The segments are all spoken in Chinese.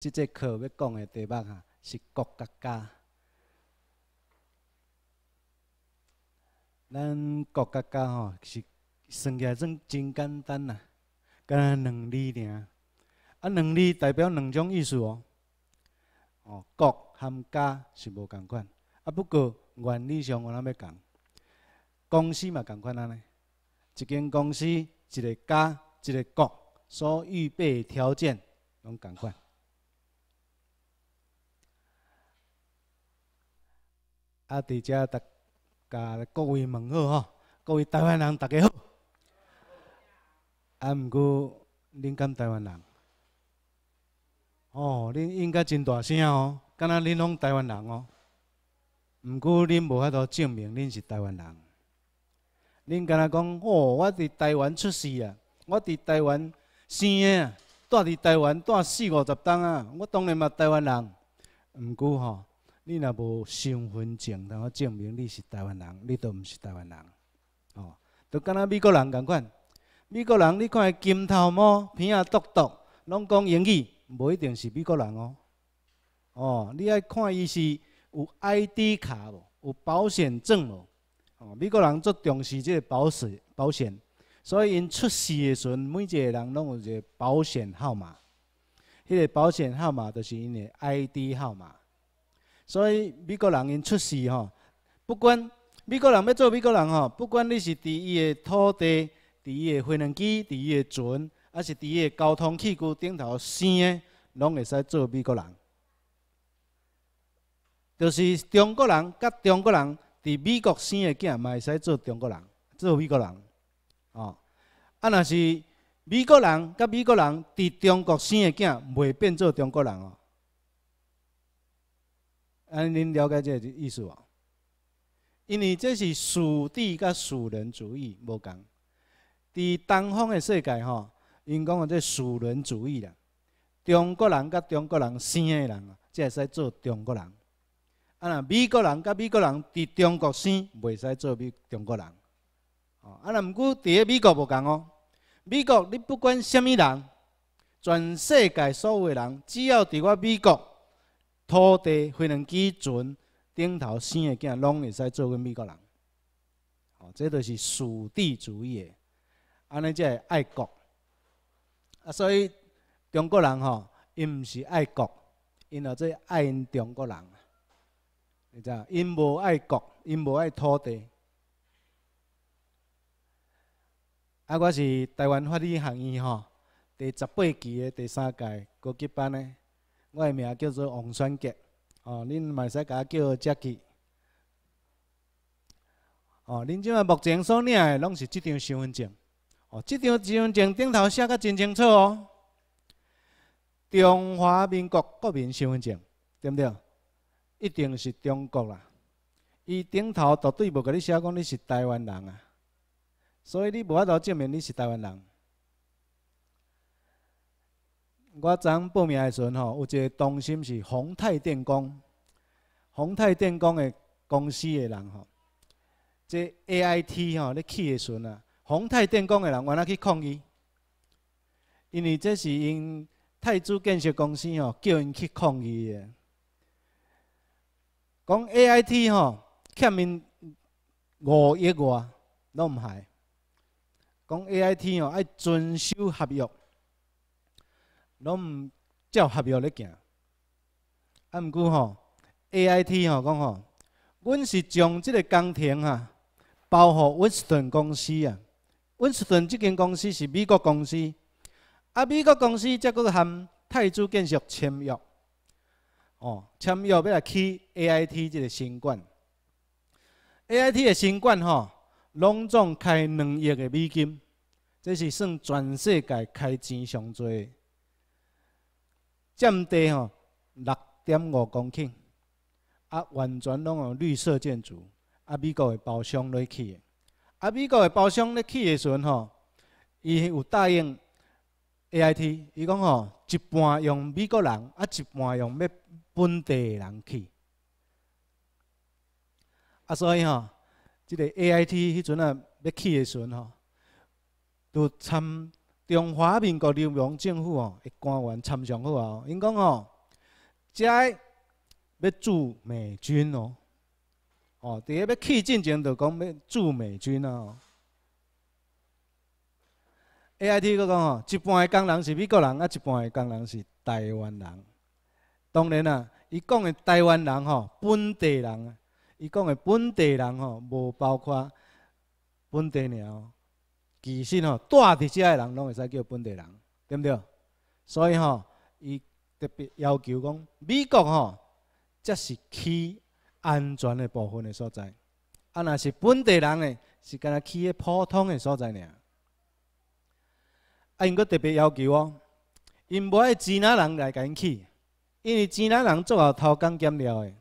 即节课要讲诶题目啊，是国家家。咱国家家吼是算起来算真简单呐，敢若两字尔。啊，两字代表两种意思哦。哦，国含家是无共款，啊不过原理上我呾要讲，公司嘛共款安尼，一间公司一个家，一个国，所预备条件拢共款。啊！伫遮，甲各位问好吼，各位台湾人，大家好。啊，毋过，恁讲台湾人，哦，恁应该真大声哦，敢若恁拢台湾人哦？毋过，恁无法度证明恁是台湾人。恁敢若讲，哦，我伫台湾出世啊，我伫台湾生的啊，住伫台湾住四五十冬啊，我当然嘛台湾人。毋过吼。你若无身份证，然后证明你是台湾人，你都毋是台湾人，哦，都敢若美国人共款。美国人，你看伊金头毛，鼻啊嘟嘟，拢讲英语，无一定是美国人哦。哦，你爱看伊是有 I D 卡无，有保险证无。哦，美国人足重视即个保险，保险，所以因出事诶时阵，每一个人拢有一个保险号码。迄个保险号码就是因的 I D 号码。所以美国人因出世吼，不管美国人要做美国人吼，不管你是伫伊的土地、伫伊的飞龙机、伫伊的船，还是伫伊的交通工具顶头生的，拢会使做美国人。就是中国人甲中国人伫美国生的囝，嘛会使做中国人、做美国人。哦，啊若是美国人甲美国人伫中国生的囝，袂变做中国人哦。啊，您了解这个意思无？因为这是属地甲属人主义无共。伫东方的世界吼，因讲个这属人主义啦，中国人甲中国人生的人啊，才会使做中国人。啊，若美国人甲美国人伫中国生，袂使做美中国人。哦，啊，若毋过伫咧美国无共哦，美国你不管虾米人，全世界所有的人，只要伫我美国。土地、飞轮机准顶头生的囝拢会使做给美国人，吼，这就是属地主义，安尼即个爱国，啊，所以中国人吼，因毋是爱国，因啊做爱因中国人，你知道，因无爱国，因无爱土地。啊，我是台湾法律学院吼第十八期的第三届高级班的。我的名叫做王选杰，哦，恁卖使甲我叫杰杰，哦，恁即卖目前所领诶拢是这张身份证，哦，这张身份证顶头写甲真清楚哦，中华民国国民身份证，对不对？一定是中国啦，伊顶头绝对无甲你写讲你是台湾人啊，所以你无法度证明你是台湾人。我昨报名的时阵吼，有一个同心是宏泰电工，宏泰电工的公司的人吼，这 AIT 吼咧起的时阵啊，宏泰电工的人原来去抗议，因为这是因泰铢建设公司吼叫因去抗议的，讲 AIT 吼欠民五亿外拢唔还，讲 AIT 吼爱遵守合约。拢毋照合约咧行，啊毋过吼，A I T 吼讲吼，阮是将即个工程啊，包括温斯顿公司啊，温斯顿即间公司是美国公司，啊美国公司则佫含泰铢建设签约，哦签约要来起 A I T 这个新馆，A I T 的新馆吼，拢总开两亿个美金，这是算全世界开钱上多。占地吼六点五公顷，啊，完全拢用绿色建筑，啊，美国的包厢来去，的，啊，美国的包厢来去的时阵吼，伊有答应 AIT，伊讲吼一半用美国人，啊，一半用要本地的人去，啊，所以吼，即个 AIT 迄阵啊要去的时阵吼，都参。中华民国流氓政府哦，官员参上好啊！因讲哦，在要驻美军哦，哦，伫下要去进前就讲要驻美军啊。A I T 佫讲哦，一半的工人是美国人，啊，一半的工人是台湾人。当然啊，伊讲的台湾人吼，本地人，伊讲的本地人吼，无包括本地人哦。其实吼，住伫遮个人拢会使叫本地人，对毋对？所以吼，伊特别要求讲，美国吼，则是起安全的部分的所在。啊，若是本地人的，是干若起个普通的所在尔。啊，因阁特别要求哦，因无爱吉拿人来甲因起，因为吉拿人做下偷工减料的，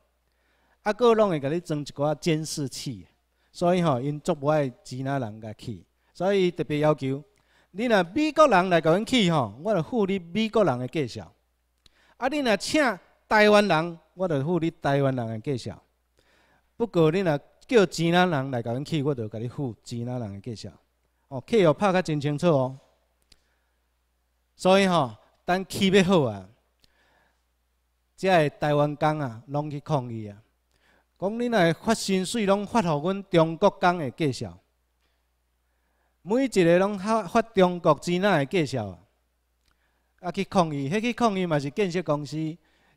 啊，阁拢会甲你装一寡监视器。所以吼，因做无爱吉拿人甲起。所以特别要求，你若美国人来共阮去吼，我就付你美国人诶介绍；啊，你若请台湾人，我就付你台湾人诶介绍。不过你若叫越南人来共阮去，我就甲你付越南人诶介绍。哦，客户拍甲真清楚哦。所以吼，等去欲好啊，遮个台湾工啊，拢去抗议啊，讲你若发薪水，拢发互阮中国工诶介绍。每一个拢发发中国钱南的介绍，啊去抗议，迄去抗议嘛是建设公司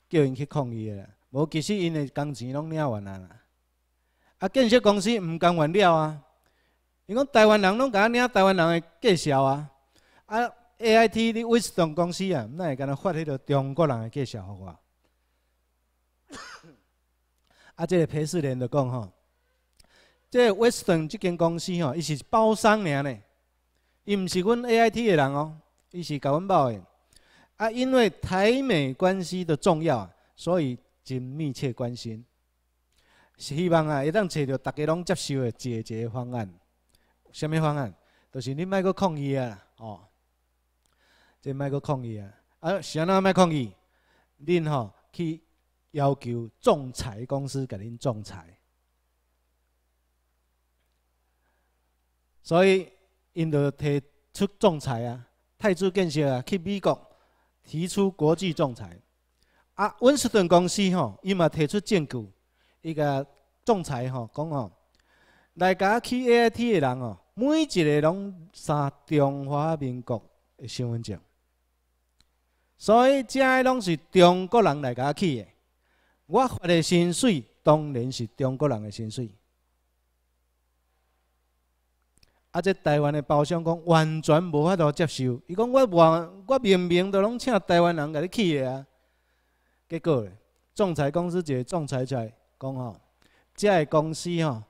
叫因去抗议的，无其实因的工资拢领完啊。啊建设公司唔甘完了啊，因讲台湾人拢甲我领台湾人的介绍啊，啊 A I T 的威 e s n 公司啊，哪会干呐发迄个中国人的介绍给我？啊，即个裴世连就讲吼。这 Western 这间公司吼，伊是包商嚟呢，伊毋是阮 AIT 的人哦，伊是甲阮报的。啊，因为台美关系的重要，所以真密切关心，希望啊，会当找到大家拢接受嘅解决方案。什么方案？就是你莫个抗议啊，哦，即莫个抗议啊，啊，是安怎莫抗议？恁吼去要求仲裁公司甲恁仲裁。所以，因就提出仲裁啊，泰铢建设啊，去美国提出国际仲裁。啊，温斯顿公司吼，伊嘛提出证据，伊个仲裁吼，讲吼，来家去 A.I.T. 的人吼，每一个拢三中华民国的身份证，所以，这拢是中国人来家去的。我发的薪水当然是中国人的薪水。啊！这台湾的包商讲完全无法度接受，伊讲我我明明都拢请台湾人甲你去的啊，结果，咧，仲裁公司一个仲裁出来讲吼，这个公司吼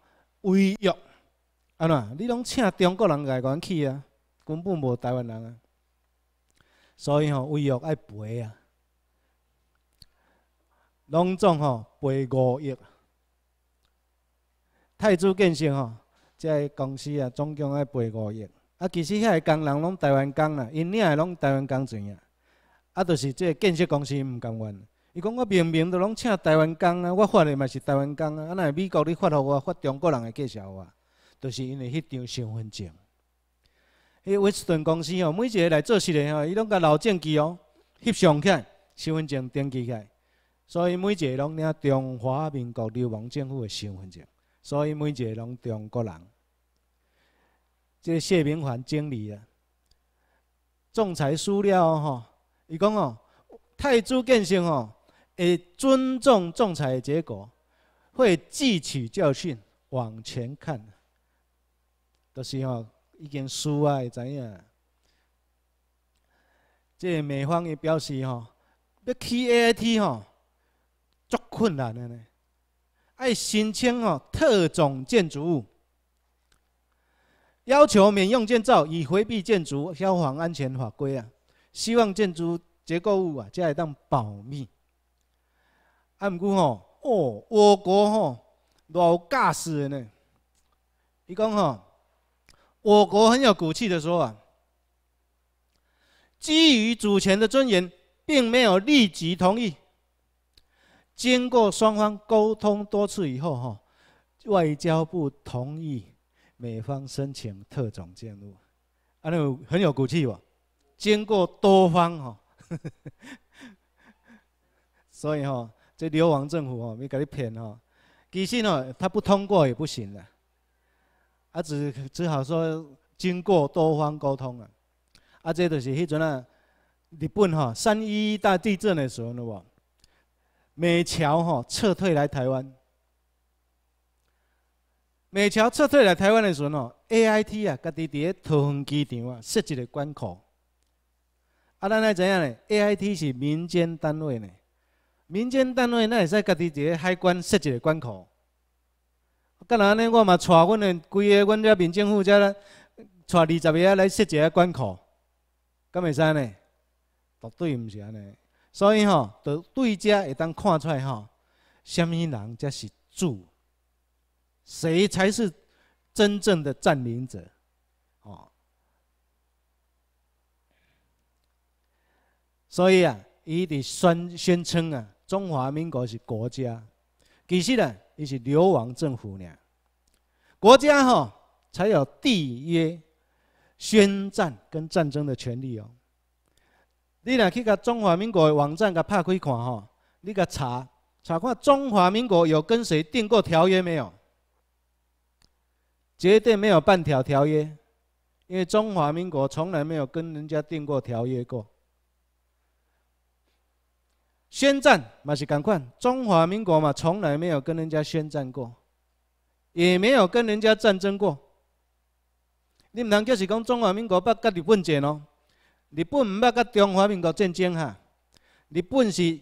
违约，安怎？你拢请中国人台湾去啊，根本无台湾人啊，所以吼违约要赔啊，拢总吼赔五亿，泰铢建设吼。这个公司啊，总共要赔五亿。啊，其实遐个工人拢台湾工啦，因领的拢台湾工钱啊。啊，就是即个建设公司唔甘愿。伊讲我明明都拢请台湾工啊，我发的嘛是台湾工啊，啊，那美国你发给我发中国人嘅介绍我，就是因为迄张身份证。伊威斯顿公司哦，每一个来做事的吼，伊拢甲老证据哦，翕相起来，身份证登记起来，所以每一个拢领中华民国流氓政府的身份证。所以每一个拢中国人，即谢明凡经理啊，仲裁输了吼，伊讲哦，太子建成哦，会尊重仲裁结果，会汲取教训往前看，都是吼，已经输啊，会怎样？即美方也表示吼，要 KAT 吼，足困难的呢。爱申请哦，特种建筑物，要求民用建造以回避建筑消防安全法规啊，希望建筑结构物啊，才会当保密。啊，毋过吼，哦，我国吼老尬死人呢，伊讲吼，我国很有骨气的说啊，基于主权的尊严，并没有立即同意。经过双方沟通多次以后，哈，外交部同意美方申请特种进入，啊，那很有骨气哇！经过多方哈，所以哈，这流亡政府哦，没给敢偏哦，其实哦，他不通过也不行了，啊，只只好说经过多方沟通了，啊，这就是迄阵啊，日本哈三一大地震的时候了哇！美侨哦，撤退来台湾，美侨撤退来台湾的时阵哦，A I T 啊，家己伫个桃园机场啊设一个关口。啊，咱来怎样呢？A I T 是民间单位呢，民间单位那会使家己伫个海关设一个关口。干若安尼，我嘛带阮的，规个阮遮民政府来，带二十个来设一个关口，敢会使呢？绝对唔是安尼。所以吼，伫对家会当看出来吼，什么人才是主，谁才是真正的占领者？哦。所以啊，伊得宣宣称啊，中华民国是国家，其实啊，伊是流亡政府呢。国家吼，才有缔约、宣战跟战争的权利哦。你若去甲中华民国网站甲拍开看吼，你甲查查看中华民国有跟谁订过条约没有？绝对没有半条条约，因为中华民国从来没有跟人家订过条约过。宣战嘛是赶快，中华民国嘛从来没有跟人家宣战过，也没有跟人家战争过。你们通叫是讲中华民国不家日本解喏。日本毋捌甲中华民国战争哈，日本是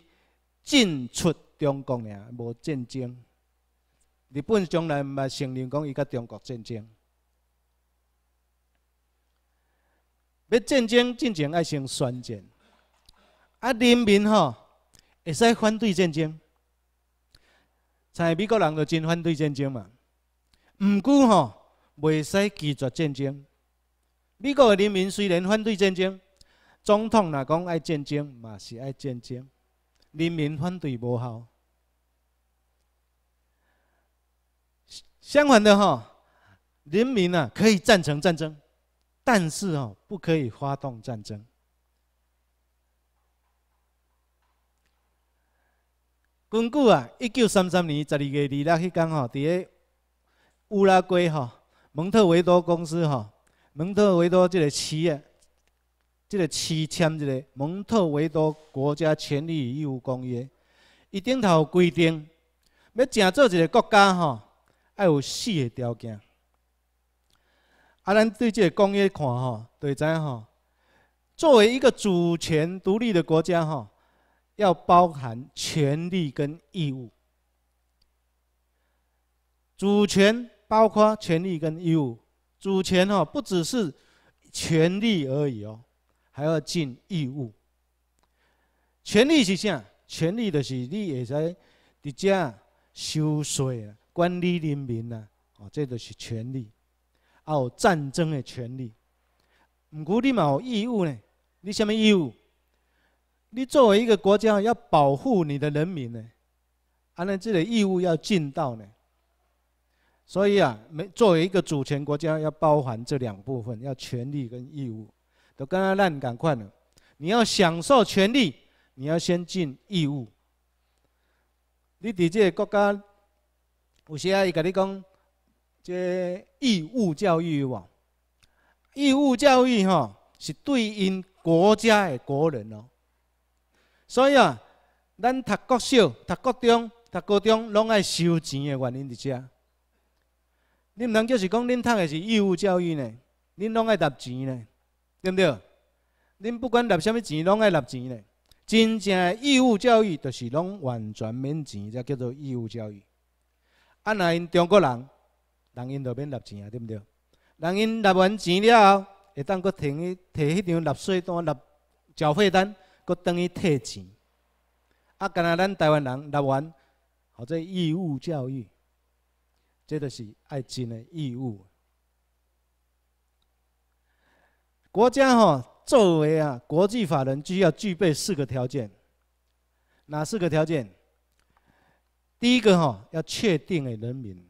进出中国尔，无战争。日本从来毋捌承认讲伊甲中国战争。要战争，战争爱先宣战。啊，人民吼会使反对战争，像美国人就真反对战争嘛。毋过吼，袂使拒绝战争。美国的人民虽然反对战争，总统若讲爱战争嘛是爱战争，人民反对无效。相反的哈，人民啊可以赞成战争，但是哦不可以发动战争。根据啊，一九三三年十二月二日迄天吼，在乌拉圭哈蒙特维多公司哈蒙特维多这个企业。即个签即个《蒙特维多国家权利与义务公约》，伊顶头规定要正做一个国家吼，要有四个条件。啊，咱对这公约看吼，就会知吼，作为一个主权独立的国家吼，要包含权利跟义务。主权包括权利跟义务，主权吼不只是权利而已哦。还要尽义务。权利是啥？权利就是你会使直接收税、管理人民啊，哦，这就是权利。还有战争的权利，毋过，你嘛有义务呢？你什么义务？你作为一个国家，要保护你的人民呢，啊，那这个义务要尽到呢。所以啊，没作为一个主权国家，要包含这两部分，要权利跟义务。都刚刚让赶快了。你要享受权利，你要先进义务。你伫这国家，有时啊，伊甲你讲，这义务教育哇，义务教育吼，是对应国家的国人哦。所以啊，咱读国小、读国中、读高中，拢爱收钱的原因伫遮。恁毋通就是讲，恁读的是义务教育呢？恁拢爱搭钱呢？对不对？恁不管纳什么钱，拢爱纳钱嘞。真正义务教育，就是拢完全免钱，才叫做义务教育。啊，那因中国人，人因就免纳钱啊，对不对？人因纳完钱了后，会当佫停去摕迄张纳税单、纳缴费单，佫等于退钱。啊，干那咱台湾人纳完，或者义务教育，这著是爱钱的义务。国家哈作为啊国际法人，需要具备四个条件。哪四个条件？第一个哈要确定的人民。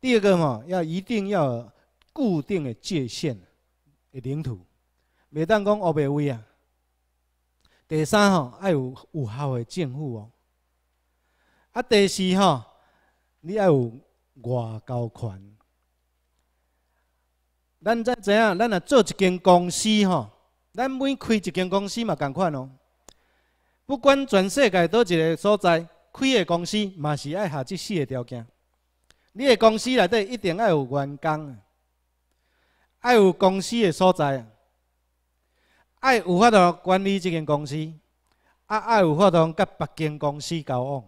第二个嘛要一定要固定的界限的领土，袂当讲乌白位啊。第三哈爱有有效的政府哦。啊第四哈你爱有外交权。咱知知影，咱若做一间公司吼。咱每开一间公司嘛，共款哦。不管全世界倒一个所在开个公司，嘛是爱下即四个条件。你个公司内底一定要有员工，爱有公司个所在，爱有法度管理一间公司，啊，爱有法度甲别间公司交往，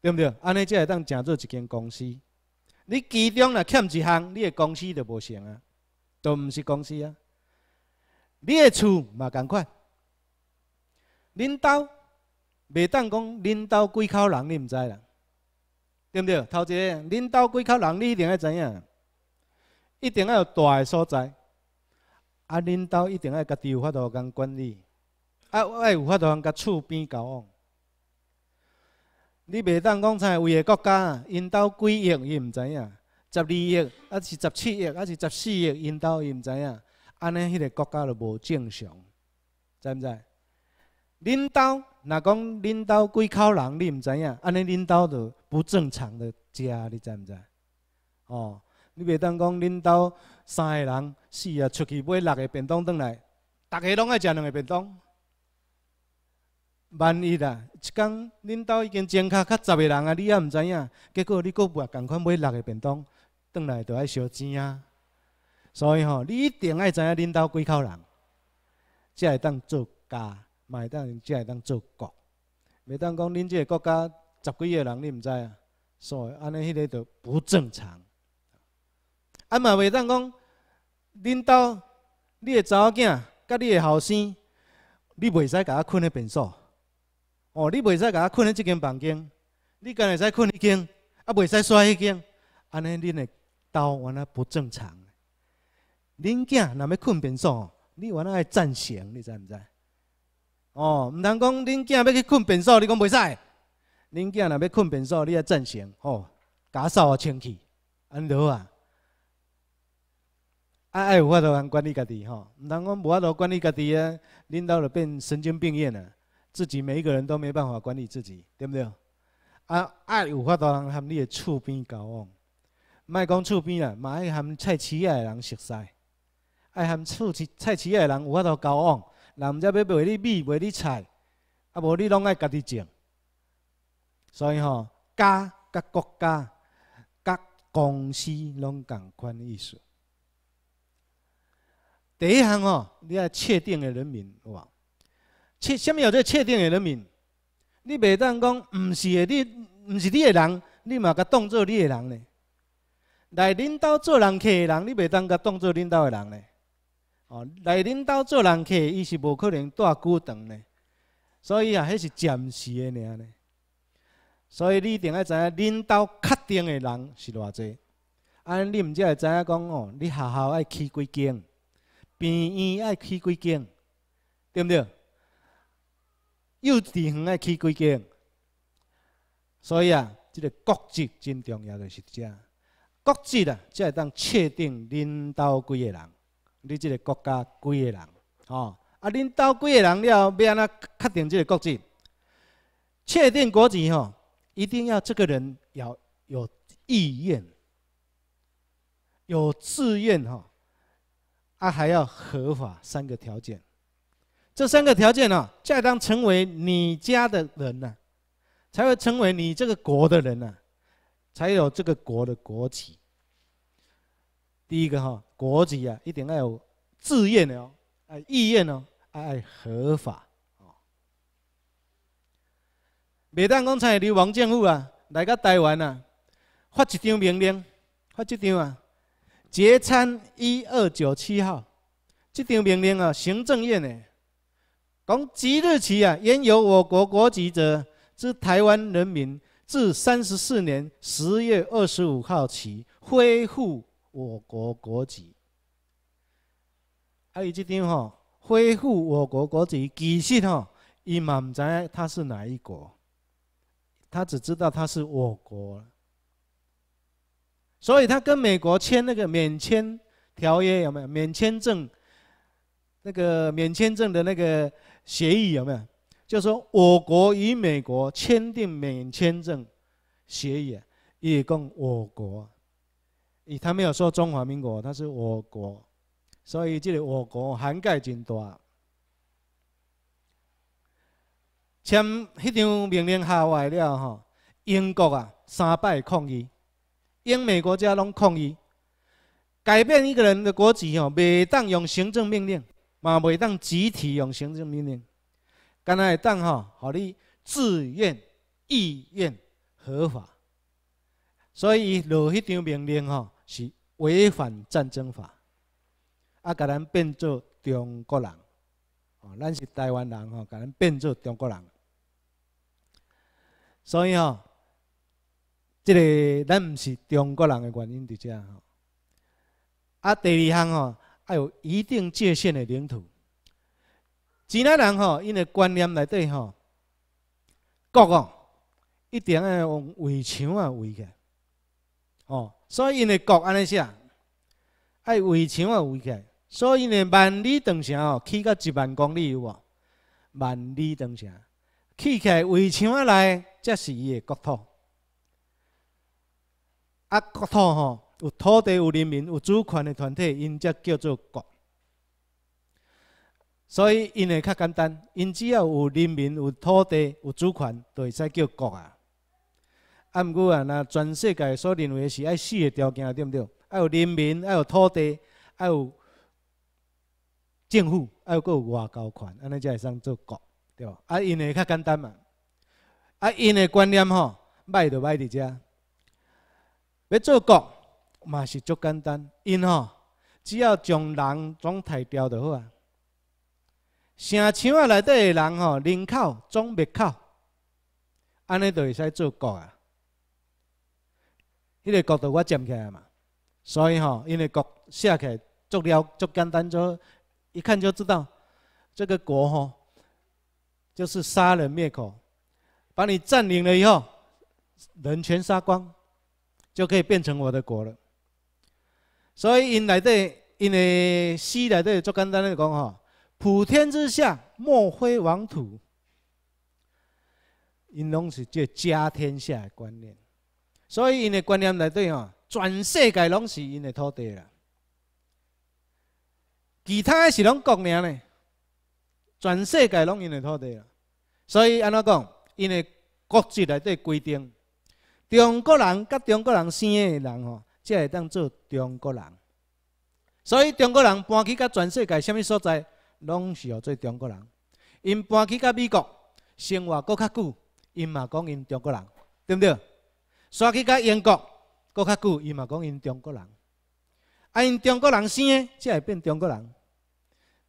对毋对？安尼才会当成做一间公司。你其中若欠一项，你的公司就无成啊，都毋是公司啊。你的厝嘛，共款，恁兜袂当讲恁兜几口人，你毋知啦，对毋对？头一个，恁兜几口人，你一定爱知影，一定爱有大个所在。啊，恁兜一定爱家己有法度通管理，啊，爱有法度通甲厝边交往，你袂当讲像有个国家，因兜几亿伊毋知影，十二亿还是十七亿还是十四亿，因兜伊毋知影，安尼迄个国家就无正常，知毋知？恁兜若讲恁兜几口人，你毋知影，安尼恁兜就不正常的家，你知毋知？哦，你袂当讲恁兜三个人四啊，出去买六个便当转来，逐个拢爱食两个便当。万一啊，一天恁兜已经将卡较十个人啊，你也毋知影，结果你阁买共款买六个便当，倒来就爱烧钱啊。所以吼，你一定爱知影恁兜几口人，才会当做家，嘛会当，才会当做国，袂当讲恁即个国家十几个人，你毋知啊。所以安尼迄个就不正常。啊嘛袂当讲恁兜你个查某囝佮你个后生，你袂使甲我困咧便所。哦，你袂使甲我困咧一间房间，你干会使困一间，啊袂使甩一间，安尼恁的刀原来不正常。恁囝若要困便所，你原来爱赞成，你知毋知？哦，毋通讲恁囝要去困便所，你讲袂使。恁囝若要困便所，你要站祥，哦，打扫啊，清气，安好啊，爱爱有法度通管理家己，吼，毋通讲无法度管理家己啊，恁兜就变神经病院了。自己每一个人都没办法管理自己，对不对？啊，爱有法度人和你的厝边交往，卖讲厝边啦，买爱们菜市的人熟悉，爱和厝市菜市的人有法度交往，人毋只要卖你米卖你菜，啊无你拢爱家己种。所以吼，家、甲国家、甲公司，拢共款意思。第一项吼，你要确定的人民，好无？切，什么叫做确定的人民？你袂当讲，唔是你，唔是你的人，你嘛甲当做你的人呢？来领导做人客的人，你袂当甲当做领导的人呢？哦，来领导做人客，伊是无可能住久长呢。所以啊，迄是暂时的呢。所以你一定要知影，领导确定的人是偌济，安尼你毋只会知影讲哦，你学校爱去几间，病院爱去几间，对不对？幼稚园的去规间，所以啊，这个国籍真重要的是啥？国籍啊，才当确定领导几个人，你这个国家几个人，吼啊，领导几个人了？要安那确定这个国籍？确定国籍吼，一定要这个人要有意愿，有自愿吼，啊还要合法三个条件。这三个条件呢，才当成为你家的人呢，才会成为你这个国的人呢，才有这个国的国籍。第一个哈，国籍啊，一定要有自愿的哦，哎，意愿哦，哎，合法哦。每当讲才刘王建武啊，来到台湾啊，发一张命令，发一张啊，决参一二九七号，这张命令啊，行政院的。从即日起啊，原由我国国籍者之台湾人民，自三十四年十月二十五号起，恢复我国国籍。啊，有这张哈恢复我国国籍，其实哈伊满仔他是哪一国？他只知道他是我国，所以他跟美国签那个免签条约有没有？免签证，那个免签证的那个。协议有没有？就说我国与美国签订免签证协议，也共我国，伊他没有说中华民国，他是我国，所以这里我国涵盖真大。签迄张命令下来了吼，英国啊三摆抗议，英美国家拢抗议，改变一个人的国籍吼，未当用行政命令。嘛袂当集体用行政命令，干阿会当吼，互你自愿、意愿、合法。所以伊落迄张命令吼，是违反战争法，啊，甲咱变做中国人，哦，咱是台湾人吼，甲咱变做中国人。所以吼，即个咱毋是中国人的原因伫遮吼。啊，第二项吼。还有一定界限的领土。济南人吼，因的观念里底吼，国哦，一定要用围墙啊围起来。哦，所以因的国安尼写，爱围墙啊围起来，所以因的万里长城哦，起到一万公里有无？万里长城起起来围墙啊来，这是伊的国土。啊，国土哦。有土地、有人民、有主权的团体，因则叫做国。所以因会较简单，因只要有人民、有土地、有主权，就会使叫国啊。啊，毋过啊，那全世界所认为是爱四个条件，对毋对？爱有人民，爱有土地，爱有政府，爱有佫有外交权，安尼才会使做国，对无？啊，因会较简单嘛。啊，因的观念吼，歹就歹伫遮，要做国。嘛是足简单，因吼只要将人总汰掉好啊。城乡啊内底的人吼，人口总灭口，安尼就会使做国啊。迄个国度我占起来嘛，所以吼，因为国写起来足了足简单，就一看就知道，这个国吼就是杀人灭口，把你占领了以后，人全杀光，就可以变成我的国了。所以，因内底，因为诗内底足简单咧讲吼，普天之下莫非王土。因拢是叫家天下的观念，所以因的观念内底吼，全世界拢是因的土地啦。其他的是拢国名咧，全世界拢因的土地啦。所以安怎讲？因的国籍内底规定，中国人甲中国人生的的人吼。才会当做中国人，所以中国人搬去甲全世界什么所在，拢是要做中国人。因搬去甲美国，生活搁较久，因嘛讲因中国人，对不对？搬去甲英国，搁较久，因嘛讲因中国人。啊，因中国人生诶，才会变中国人。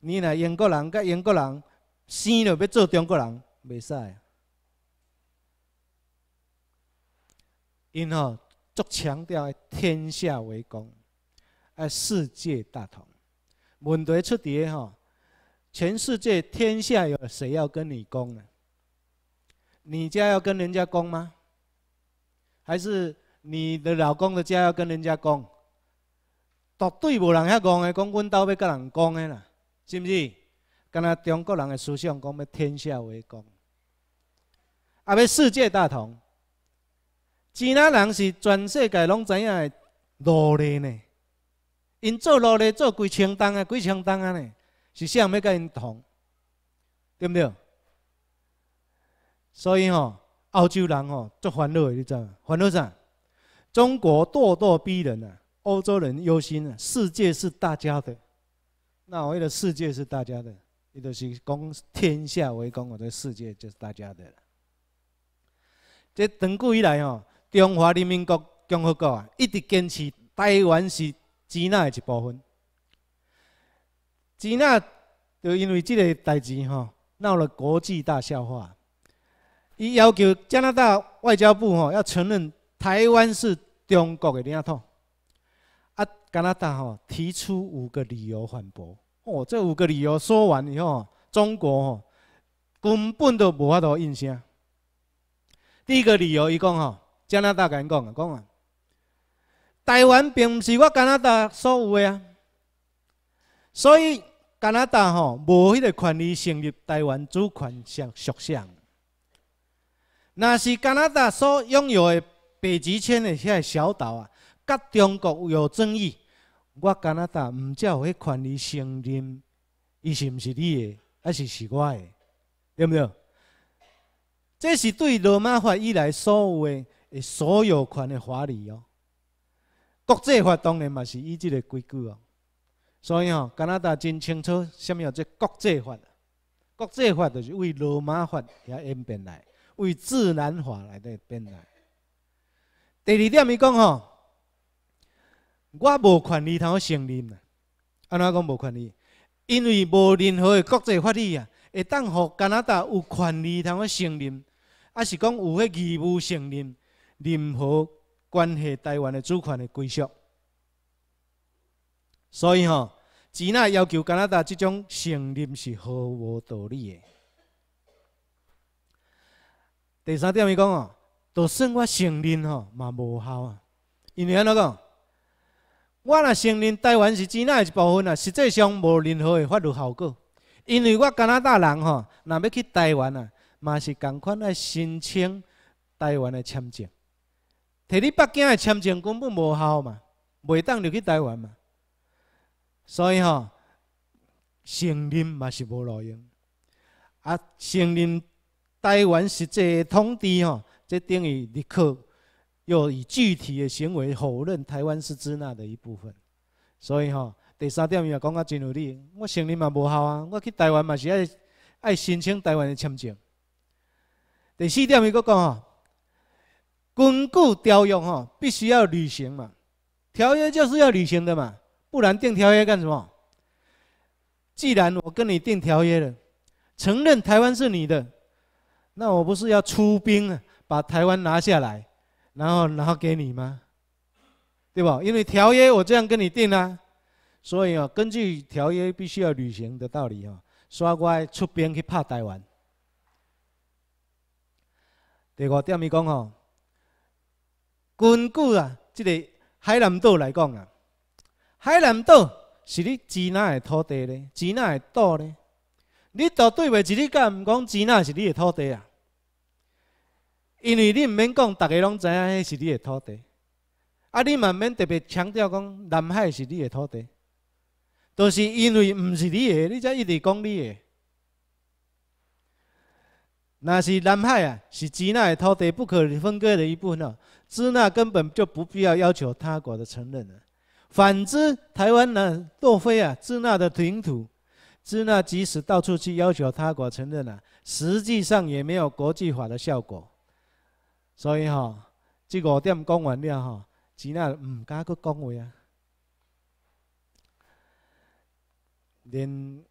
你若英国人甲英国人生了要做中国人，未使。因吼。足强调，天下为公，哎，世界大同。问题出伫吼，全世界天下有谁要跟你公呢？你家要跟人家公吗？还是你的老公的家要跟人家公？绝对无人遐公的，讲阮兜要跟人公的啦，是不是？干那中国人的思想，讲要天下为公，啊，不，世界大同。吉纳人是全世界拢知影的奴隶呢，因做奴隶做几千担啊几千担啊呢，是想要跟因同，对不对？所以吼，澳洲人吼做烦恼的，你知吗？烦恼啥？中国咄咄逼人啊，欧洲人忧心啊，世界是大家的。那为了世界是大家的，伊就是讲天下为公，的世界就是大家的。这长久以来吼。中华人民共和国啊，一直坚持台湾是支那的一部分。支那就因为这个代志哈，闹了国际大笑话。伊要求加拿大外交部吼要承认台湾是中国的领土，啊，加拿大吼提出五个理由反驳。哦，这五个理由说完以后，中国吼根本都无法度应声。第一个理由，伊讲吼。加拿大甲因讲啊，讲啊，台湾并毋是我加拿大所有诶啊，所以加拿大吼无迄个权利成立台湾主权上属相。那是加拿大所拥有诶北极圈诶遐小岛啊，甲中国有争议，我加拿大毋才有迄权利承认，伊是毋是你的，还是是我的，对毋对？这是对罗马法以来所有诶。诶，所有权诶，法理哦，国际法当然嘛是依即个规矩哦，所以哦，加拿大真清楚虾物叫做国际法。国际法就是为罗马法遐演变来，为自然法来个变来。第二点伊讲吼，我无权利通承认，安怎讲无权利？因为无任何诶国际法理啊，会当互加拿大有权利通承认，抑是讲有迄义务承认。任何关系台湾的主权的归属，所以吼，只那要求加拿大这种承认是毫无道理的。第三点伊讲哦，就算我承认吼，嘛无效啊，因为安怎讲？我若承认台湾是只的一部分啊，实际上无任何的法律效果，因为我加拿大人吼，若要去台湾啊，嘛是共款来申请台湾的签证。摕你北京的签证根本无效嘛，袂当入去台湾嘛，所以吼，承认嘛是无路用，啊，承认台湾实际的统治吼，这等于立刻要以具体的行为否认台湾是支那的一部分，所以吼，第三点伊也讲得真有理，我承认嘛无效啊，我去台湾嘛是要要申请台湾的签证，第四点伊佫讲吼。巩固条约，哦，必须要履行嘛。条约就是要履行的嘛，不然定条约干什么？既然我跟你订条约了，承认台湾是你的，那我不是要出兵把台湾拿下来，然后然后给你吗？对吧？因为条约我这样跟你订啊，所以啊，根据条约必须要履行的道理，哦，刷乖出兵去怕台湾。第五点咪讲吼。根据啊，这个海南岛来讲啊，海南岛是你支那的土地咧，支那的岛咧，你都对袂起，你干毋讲支那是你的土地啊？因为你毋免讲，逐个拢知影，迄是你的土地。啊，你嘛免特别强调讲南海是你的土地，都是因为毋是你的，你才一直讲你的。若是南海啊，是支那的土地不可分割的一部分哦。支那根本就不必要要求他国的承认啊，反之，台湾呢，若非啊支那的领土，支那即使到处去要求他国承认啊，实际上也没有国际法的效果。所以哈，这果点讲完了哈，支那唔敢去讲话啊，连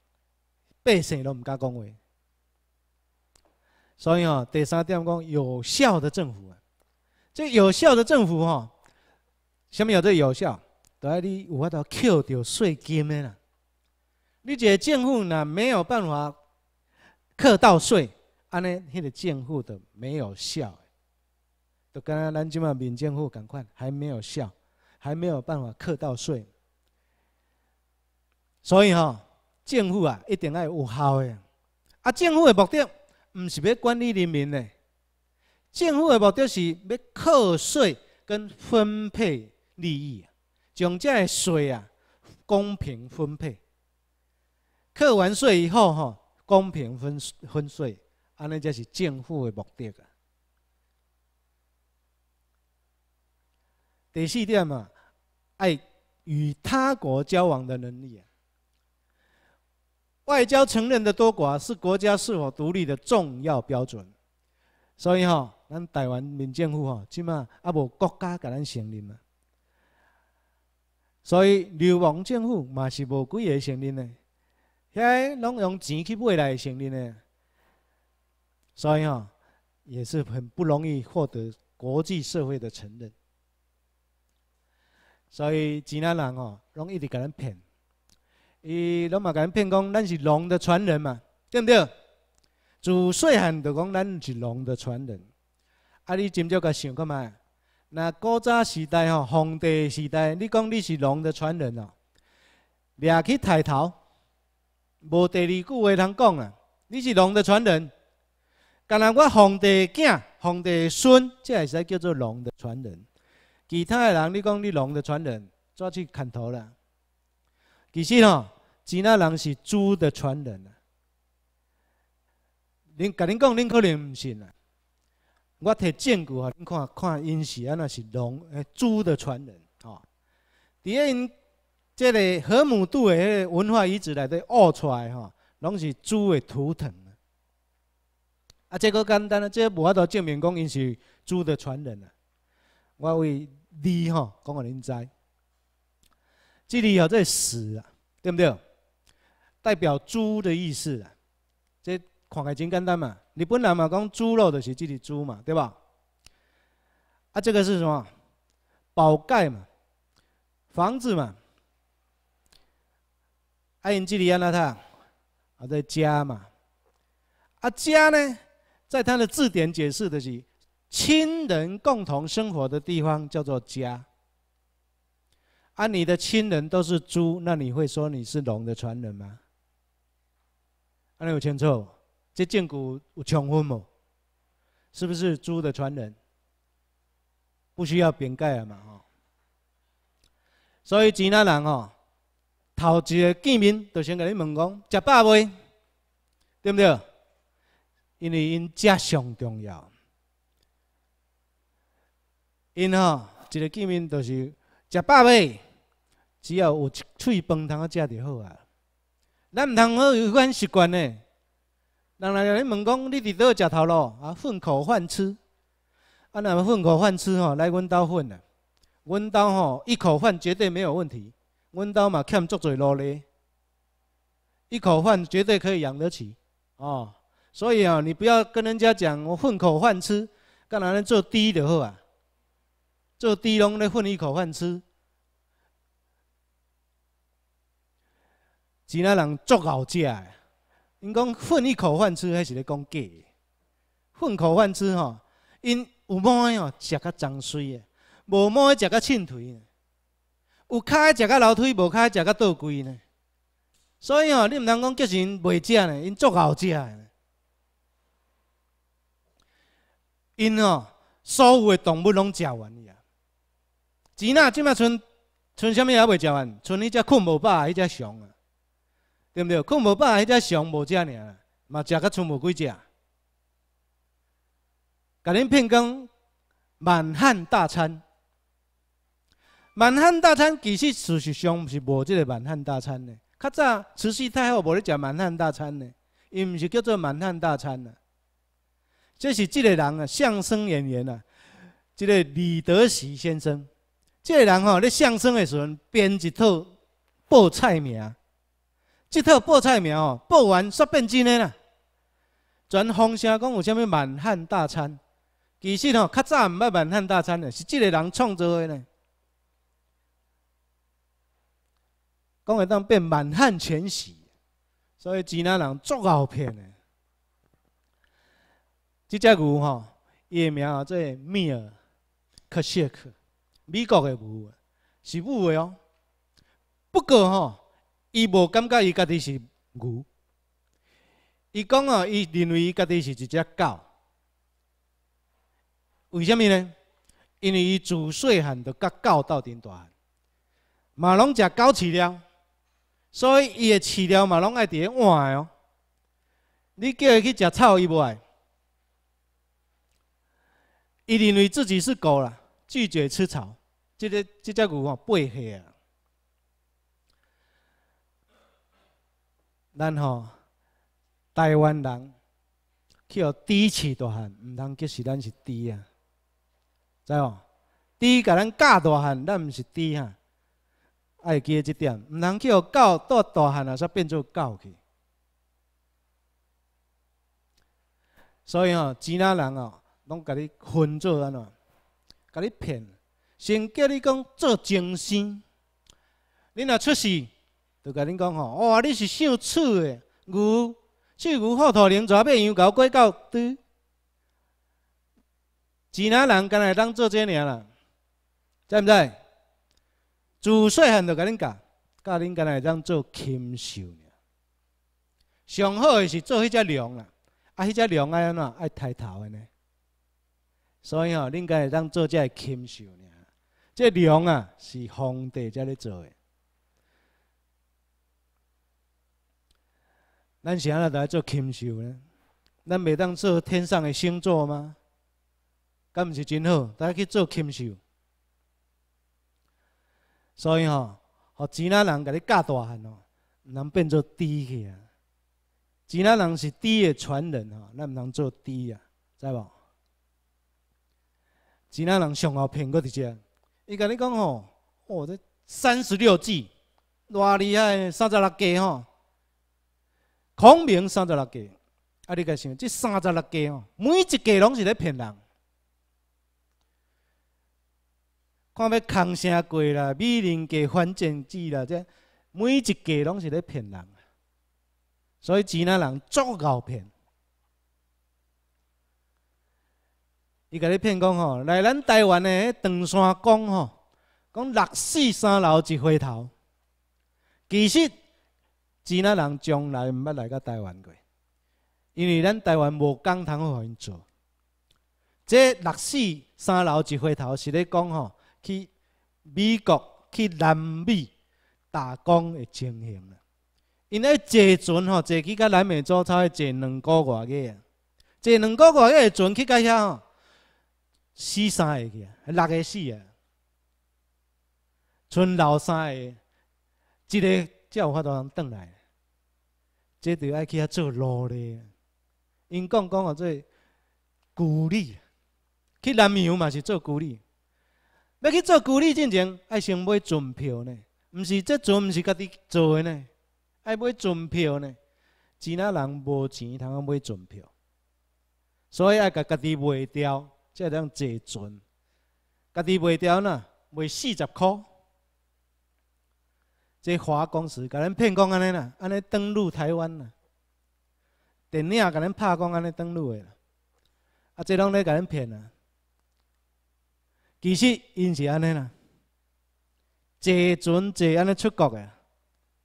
百姓都唔敢讲话。所以哈，第三点讲有效的政府啊。这有效的政府哈，什么叫做有效？在你有法度扣到税金的啦。你一个政府呢没有办法扣到税，安尼，迄个政府的没有效的。都跟咱今嘛民政府，赶快还没有效，还没有办法扣到税。所以哈，政府啊，一定要有效的。啊，政府的目的，唔是要管理人民的。政府的目的是要课税跟分配利益，将这个税啊公平分配。课完税以后，哈，公平分分税，安尼才是政府的目的啊。第四点嘛，爱与他国交往的能力啊，外交承认的多寡是国家是否独立的重要标准，所以哈。咱台湾民政府吼，即嘛也无国家甲咱承认啊，所以流亡政府嘛是无几个承认的，遐拢用钱去买来承认的，所以吼也是很不容易获得国际社会的承认。所以，几那人吼拢一直甲咱骗，伊拢嘛甲咱骗讲咱是龙的传人嘛，对不对？祖细汉就讲咱是龙的传人。啊！你今朝甲想看卖？那古早时代吼，皇帝时代，你讲你是龙的传人哦，掠去抬头，无第二句话通讲啊！你是龙的传人，干那我皇帝囝、皇帝孙，这使叫做龙的传人。其他的人，你讲你龙的传人，怎去砍头啦？其实哦，其他人是猪的传人啊！甲恁讲，恁可能唔信啊！我摕证据啊，看看因是啊那是龙诶猪的传人吼。伫因即个河姆渡诶文化遗址内底挖出来吼，拢是猪的图腾啊。这个简单啊，这个无法度证明讲因是猪的传人啊。我为你吼，讲互恁知。这里有这屎啊，对不对？代表猪的意思啊，这。矿很简单嘛，你本来嘛讲猪肉就是指的猪嘛，对吧？啊，这个是什么？宝盖嘛，房子嘛。啊，你指的阿那他啊，在家嘛。啊，家呢，在他的字典解释的是亲人共同生活的地方叫做家。啊，你的亲人都是猪，那你会说你是龙的传人吗？啊、那有清楚？这贱骨有充分无？是不是猪的传人？不需要匾盖了嘛？吼！所以钱啊人吼，头一个见面就先甲你问讲，食饱未？对不对？因为因食上重要。因吼，一个见面就是食饱未？只要有一喙饭通啊食就好啊。咱唔通好有款习惯呢。人来来问讲，你伫倒食头路啊？混口饭吃。啊，若混口饭吃吼，来阮兜混的。阮兜吼，一口饭绝对没有问题。阮兜嘛欠足侪路力，一口饭绝对可以养得起。哦，所以啊，你不要跟人家讲我混口饭吃，干哪能做低就好啊。做低拢来混一口饭吃，是哪人足好食因讲混一口饭吃，还是咧讲假？混口饭吃吼，因有某的吼，食较脏水的；无某的食较清腿的，有脚的食较楼梯，无脚的食较倒龟呢。所以吼，你毋通讲叫因袂食呢？因足好食的。因哦，所有的动物拢食完去啊。钱呐，即摆剩剩，啥物也袂食完？剩迄只困无饱，迄只熊啊！对不对？无怕迄只熊无食尔，嘛食个剩无几只。甲恁骗讲满汉大餐，满汉大餐其实事实上是无即个满汉大餐的。较早慈禧太后无咧食满汉大餐的，伊毋是叫做满汉大餐呐。这是即个人啊，相声演员啊，即个李德喜先生。即个人吼咧相声诶时阵编一套报菜名。这套报菜名哦，报完煞变真诶啦，全谎声讲有啥物满汉大餐，其实哦，较早毋捌满汉大餐嘞，是这个人创造诶呢。讲会当变满汉全席，所以台南人足好骗诶。这只牛吼，伊诶名做米尔克谢克，美国诶牛，是母诶哦，不过吼。伊无感觉伊家己是牛，伊讲哦，伊认为伊家己是一只狗。为什么呢？因为伊自细汉就甲狗斗阵大，嘛拢食狗饲料，所以伊的饲料嘛拢爱伫在换的哦。你叫伊去食草，伊无爱。伊认为自己是狗啦，拒绝吃草。即个这只牛哦，八岁啊。咱吼台湾人去互猪饲大汉，毋通即是咱是猪啊？知无？猪甲咱教大汉，咱毋是猪啊。爱记即点，毋通去互狗大大汉啊，煞变做狗去。所以吼，其他人哦，拢甲你混做安怎？甲你骗，先叫你讲做精生，你若出事。就甲恁讲吼，哇！你是姓楚的牛，姓牛好，托牛蛇尾羊羔，改到猪。自那人干来当做这尔啦，知毋知？自细汉就甲恁教，教恁干来当做禽兽尔。上好的是做迄只龙啦，啊，迄只龙爱安怎？爱抬头的呢。所以吼，恁干来当做这禽兽尔。这龙啊，是皇帝在咧做。咱是安怎来做禽兽呢？咱袂当做天上的星座吗？敢毋是真好，大家去做禽兽。所以吼，互其他人甲你教大汉哦，能变做猪去啊。其他人是猪的传人吼，咱毋通做猪啊，知无？其他人上下骗佮伫遮，伊甲你讲吼，哦，这三十六计，偌厉害，三十六计吼。孔明三十六计，啊，你该想，这三十六计哦，每一计拢是咧骗人。看要康城计啦、美人计、反间计啦，这每一计拢是咧骗人。所以钱南人足够骗，伊甲你骗讲吼，来咱台湾诶，长山讲吼，讲六四三楼一回头，其实。吉那人从来毋捌来过台湾过，因为咱台湾无工通互因做。即六四三楼一回头是咧讲吼，去美国、去南美打工的情形啦。因为坐船吼，坐去到南美，至少坐两个月。坐两个月个船去到遐吼，死三个去啊，六个死啊，剩留三个，即个才有法度通倒来。这得爱去遐做路咧，因讲讲哦做孤力，去南洋嘛是做孤力，要去做孤力之前，爱先买船票呢，毋是这船毋是家己做的呢，爱买船票呢，只那人无钱通买船票，所以爱甲家己卖掉，才通坐船，家己卖掉呐，卖四十块。这华公司甲咱骗讲安尼啦，安尼登陆台湾啦，电影甲咱拍讲安尼登陆的，啊，这拢咧甲咱骗啦。其实因是安尼啦，坐船坐安尼出国的，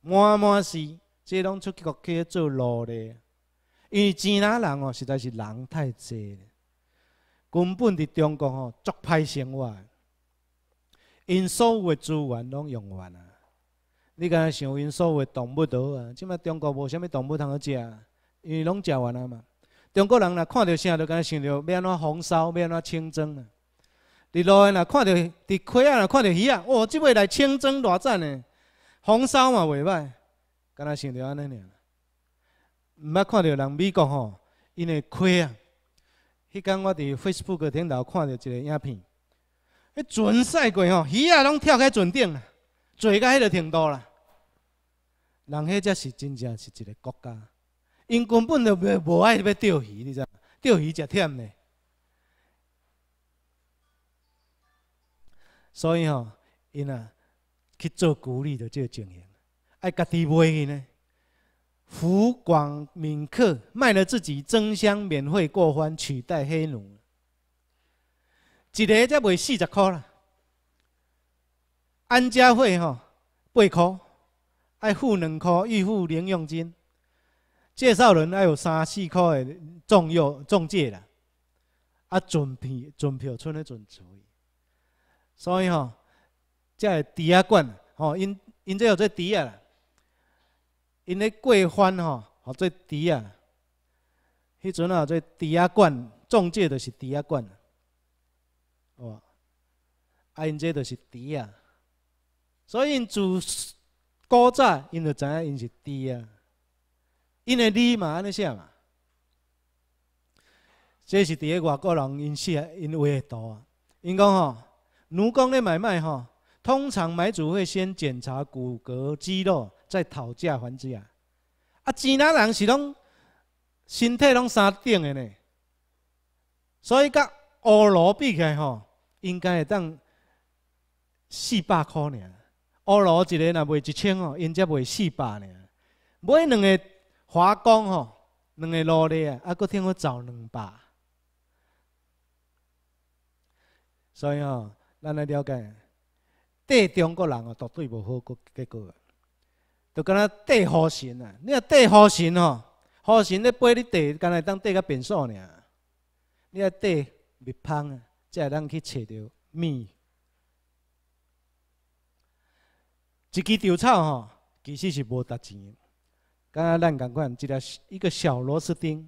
满满是这拢出国去做奴的，因为钱难人哦，实在是人太济了，根本伫中国哦足歹生活因所有的资源拢用完啦。你敢想因所有动物都啊？即卖中国无啥物动物通好食，因为拢食完啊嘛。中国人若看到啥，就敢想着要安怎红烧，要安怎清蒸。啊。伫路岸若看到，伫溪仔若看到鱼啊，哇！即卖来清蒸偌赞诶，红烧嘛袂歹，敢若想着安尼尔。毋捌看到人美国吼，因诶溪啊，迄天我伫 Facebook 顶头看到一个影片，迄船驶过吼，鱼啊拢跳起船顶，做甲迄个程度啦。人迄才是真正是一个国家，因根本就无爱要钓鱼，你知？钓鱼真忝呢。所以吼，因啊去做鼓励的这经营，爱家己卖去呢。福广民客卖了自己，争相免费过番，取代黑奴。一个才卖四十块啦，安家费吼八块。爱付两块，预付零用金。介绍人爱有三四块的中约中介啦，啊存票、存票存咧存意，所以吼，即个抵押官吼，因因即号做抵押啦，因咧改翻吼，吼做抵押。迄阵啊做抵押官，中介就是抵押官，哦，啊因即就是抵押，所以主。古早，因就知影因是猪啊，因的字嘛，安尼写嘛。这是伫咧外国人因写，因画的图啊。因讲吼，奴工咧买卖吼，通常买主会先检查骨骼、肌肉，再讨价还价。啊，吉拉人是拢身体拢三顶的呢，所以甲欧罗比起来吼，应该会当四百块尔。欧罗一个若卖一千哦，因则卖四百呢。买两个华工吼，两个奴隶啊，还佫添我找两百。所以哦，咱来了解，缀中国人哦，绝对无好个结果。就敢若缀好神啊，你若缀好神吼，好神咧背你敢来当缀个便数尔。你若缀蜜蜂，啊，才会当去找着蜜。一支稻草吼，其实是无值钱。若咱共款一个一个小螺丝钉，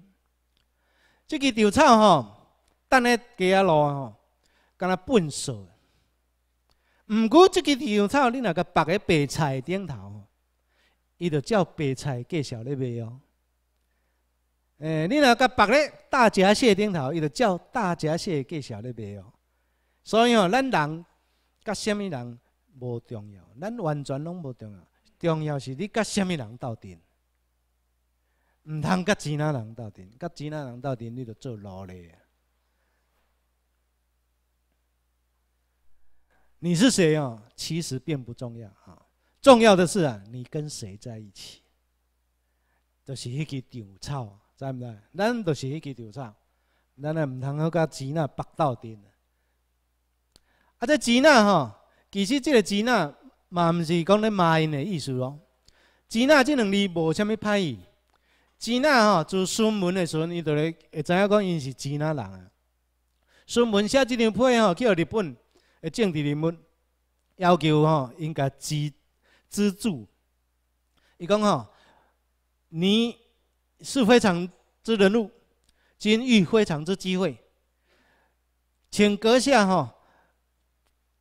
一支稻草吼，等下街仔路吼，敢若粪扫。唔过一支稻草，你若个绑喺白菜顶头，伊就叫白菜计少咧卖哦。诶，你若个绑咧大闸蟹顶头，伊就叫大闸蟹计少咧卖哦。所以吼，咱人甲虾米人？无重要，咱完全拢无重要。重要是你甲什物人斗阵，毋通甲其他人斗阵，甲其他人斗阵，你著做奴隶。你是谁哦？其实并不重要啊，重要的是啊，你跟谁在一起，就是迄个稻草，知毋知？咱就是迄个稻草，咱也毋通好甲其他白斗阵。啊，这钱他吼。其实这个吉纳嘛，毋是讲咧骂人的意思咯。吉纳这两字无啥物歹意。吉纳吼，做孙文的阵，伊就来会知影讲，因是吉纳人啊。孙文写这张批吼，去互日本的政治人物要求吼，应该资资助。伊讲吼，你是非常之人物，今遇非常之机会，请阁下吼。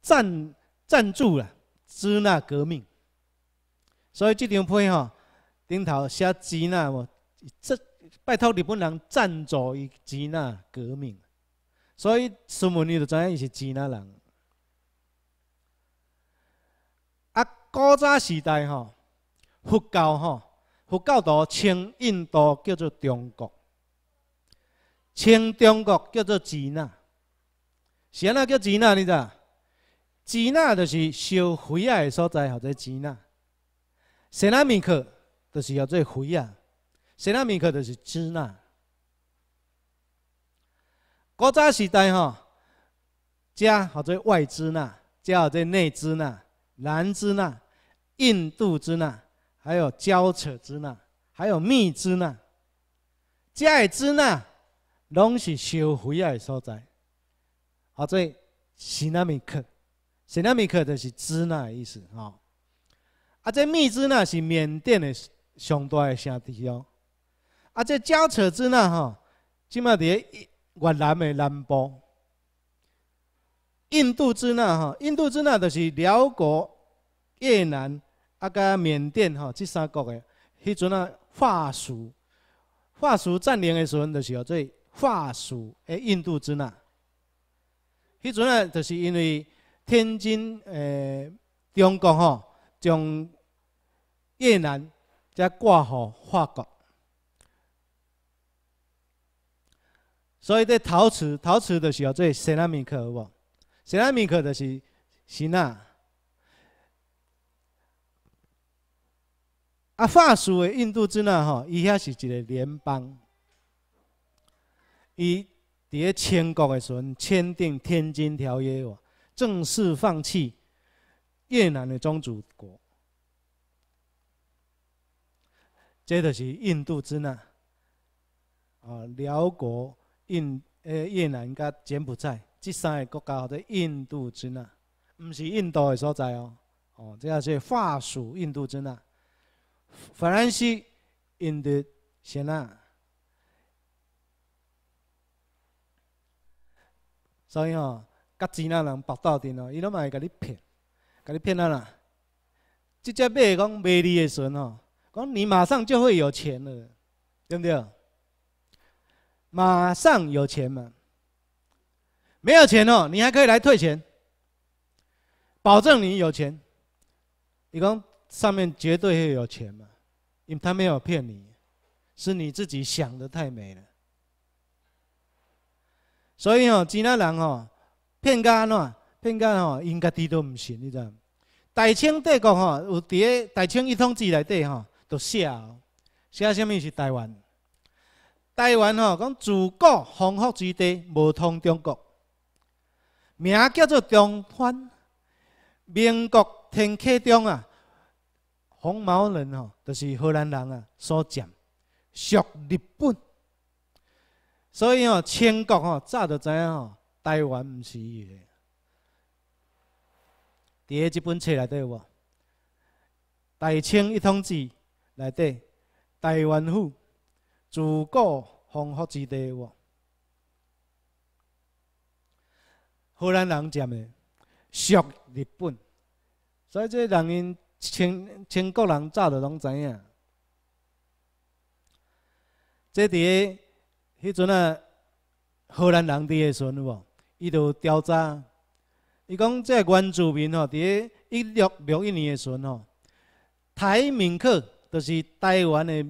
赞。赞助了支那革命，所以这张片吼，顶头写支那无，这拜托日本人赞助伊支那革命，所以苏文玉就知影伊是支那人。啊，古早时代吼，佛教吼，佛教徒称印度叫做中国，称中国叫做支那，是安那叫支那你知？支那就是烧火啊的所在，或者支那，西那面去就是叫做火啊，西那面去就是支那。古早时代吼，加或者外支那，加或者内支那，南支那、印度支那，还有交扯支那，还有密支那，这些支那拢是烧火啊的所在，或者西那面去。什那密克就是支那的意思啊！啊，这密支那，是缅甸的上大的城市哦。啊，这交扯支那哈，即嘛在越南的南部。印度支那哈，印度支那就是辽国、越南、啊加缅甸哈这三国的。迄阵啊，法属，法属占领的时候，就是叫做法属的印度支那。迄阵啊，就是因为。天津，诶，中国吼，将越南再挂好法国，所以对陶瓷，陶瓷的是候，做塞拉米克，好无？塞拉米克就是是哪？啊，法属诶印度之那吼，伊遐是一个联邦，伊伫咧签国诶时阵，签订《天津条约》哦。正式放弃越南的宗主国。这都是印度支那。啊，辽国、印、呃，越南、跟柬埔寨这三个国家，都印度支那，不是印度的所在哦。哦，这啊是法属印度支那。法兰西印度支那。所以哦，甲钱那人绑到阵哦，伊拢嘛会甲你骗，甲你骗哪啦？直接买讲卖你的时候哦，讲你马上就会有钱了，对不对？马上有钱嘛，没有钱哦，你还可以来退钱，保证你有钱。你讲上面绝对会有钱嘛，因为他没有骗你，是你自己想的太美了。所以哦，钱那人哦。骗到安怎？骗到吼，因家己都毋信，你知道？大清帝国吼，有伫个大清一统志内底吼，都写，写什物是台湾？台湾吼，讲祖国荒服之地，无通中国，名叫做中湾。民国天启中啊，红毛人吼，就是荷兰人啊，所占属日本，所以吼，清国吼，早就知影吼。台湾毋是伊个，伫诶即本册内底有无？《大清一统志》内底，台湾府自古丰服之地有无？荷兰人占诶，属日本，所以个人因清清国人早就拢知影。即伫诶迄阵啊，荷兰人伫诶时阵有无？伊就调查，伊讲，即个原住民吼，伫咧一六六一年诶时阵吼，台闽客，就是台湾诶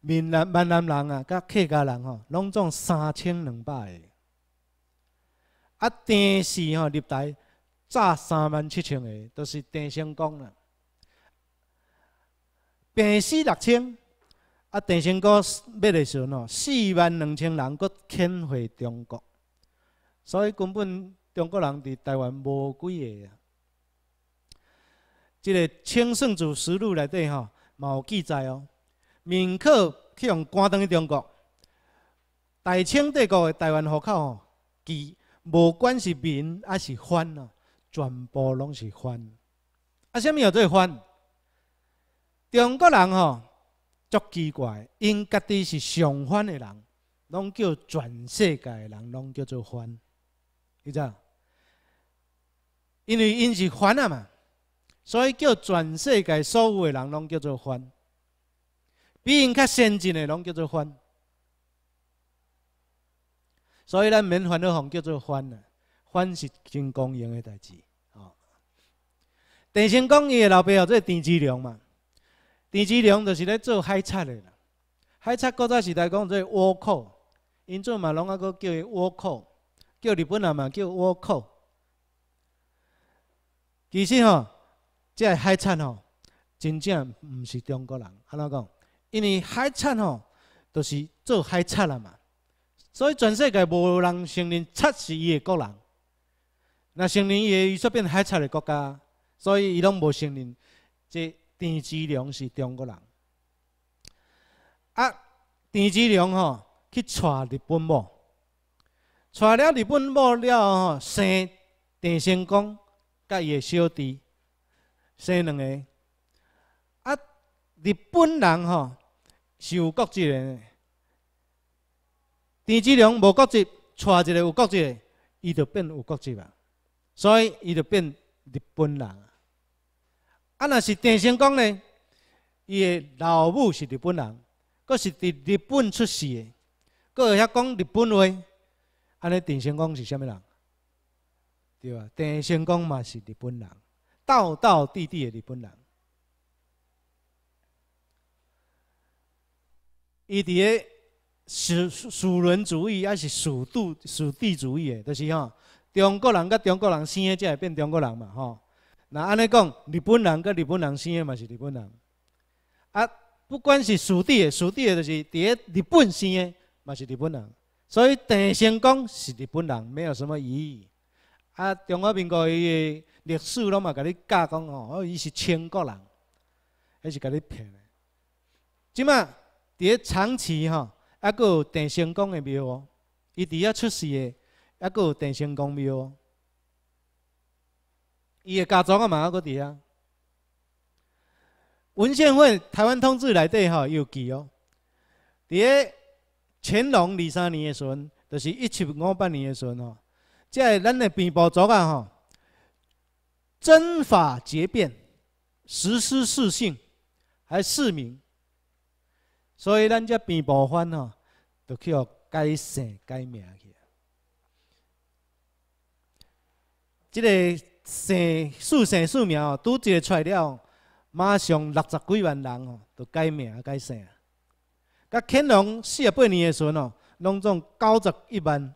闽南、闽南人啊，甲客家人吼，拢总三千两百个，啊，电视吼入台，炸三万七千个，都是电信讲啦，病死六千，啊，电信讲灭诶时阵吼，四万两千人，阁迁回中国。所以，根本中国人伫台湾无几个啊。即个《清圣祖实录》里底吼，嘛有记载哦。民科去用关当去中国，大清帝国的台湾户口吼，其无管是民还是番哦，全部拢是番。啊，啥物叫做番？中国人吼足奇怪，因家己是上番的人，拢叫全世界的人拢叫做番。因为因是番啊嘛，所以叫全世界所有的人拢叫做番，比因较先进诶，拢叫做番。所以咱闽南话方叫做番啊，番是真成功诶代志。哦，郑成功伊诶老爸叫做郑志龙嘛，郑志龙就是咧做海贼诶啦，海贼古代时代讲做倭寇，因做嘛拢啊搁叫伊倭寇。叫日本人嘛，叫倭寇。其实吼，这海产吼，真正毋是中国人。安怎讲，因为海产吼，就是做海产啊嘛。所以全世界无人承认，贼是伊个国人。那承认伊个伊煞变海产个国家，所以伊拢无承认，即田志良是中国人。啊，田志良吼去娶日本某。娶了日本某了后，生郑成功佮伊个小弟，生两个。啊，日本人吼是有国籍个。郑芝龙无国籍，娶一个有国籍，伊就变有国籍嘛。所以伊就变日本人。啊，若是郑成功呢，伊个老母是日本人，佮是伫日本出世个，佮会晓讲日本话。安尼，郑成功是虾米人？对吧？郑成功嘛是日本人，道道地地的日本人。伊伫个属属人主义，还是属地属地主义的？就是吼，中国人甲中国人生的，才会变中国人嘛，吼。那安尼讲，日本人甲日本人生的嘛是日本人。啊，不管是属地的、属地的，就是伫个日本生的嘛是日本人。所以郑成功是日本人，没有什么意义。啊，中华民国伊的历史拢嘛，甲你教讲哦，伊是中国人，还是甲你骗的？即马伫个长崎吼，一有郑成功的庙哦，伊伫遐出世抑一有郑成功庙哦，伊嘅家族啊嘛，啊个伫遐。文献会台湾通知内底吼有记哦，伫个。乾隆二三年的时，候就是一七五八年的时，候，即系咱的兵部族啊，吼，征法结变，实施世姓，还世名，所以咱这兵部番吼，都去哦改姓改名去。这个姓、四姓、四名哦，都一个出来了，马上六十几万人哦，都改名改姓。甲乾隆四十八年诶时阵哦，拢总九十一万，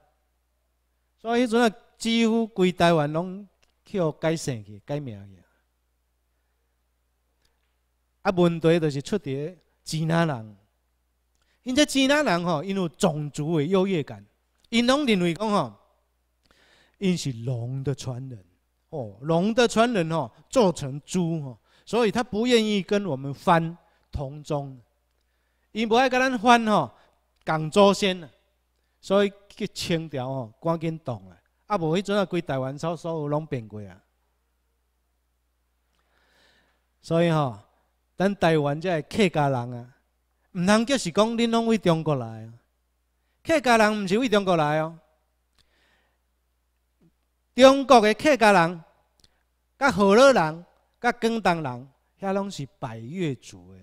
所以迄阵啊几乎规台湾拢叫改姓去、改名去。啊，问题就是出伫支那人。因这支那人吼，因有种族诶优越感，因拢认为讲吼，因是龙的传人。哦，龙的传人吼，做成猪吼，所以他不愿意跟我们翻同宗。伊无爱甲咱翻吼共祖先，所以去清朝吼，赶紧动啊！啊无，迄阵啊，规台湾所所有拢变过啊。所以吼，咱台湾即个客家人啊，唔通就是讲恁拢为中国来。客家人唔是为中国来哦，中国嘅客家人，甲河南人、甲广东人，遐拢是百越族的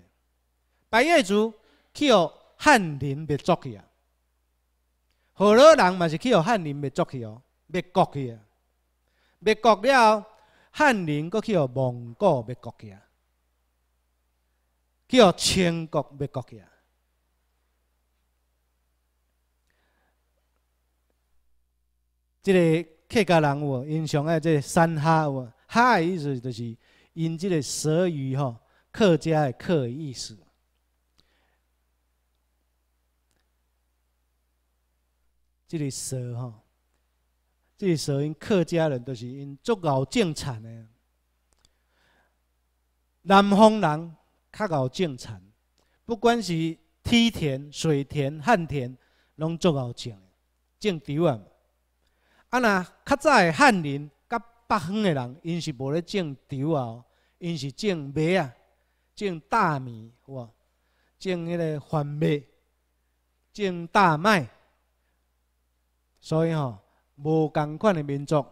百越族。去互汉人灭族去啊！好多人嘛是去互汉人灭族去哦，灭国去啊！灭国了，汉人搁去互蒙古灭国去啊！去互清国灭国去啊！这个客家人物，印象爱个山哈，哈的意思就是因即个蛇鱼吼，客家的客意思。即个蛇吼，即个蛇因客家人都是因足敖种田的，南方人较敖种田，不管是梯田、水田、旱田，拢足敖种的，种稻啊，啊那较早的汉人甲北方的人，因是无咧种稻啊，因是种麦啊，种大米哇，种迄个番麦，种大麦。所以吼，无共款的民族。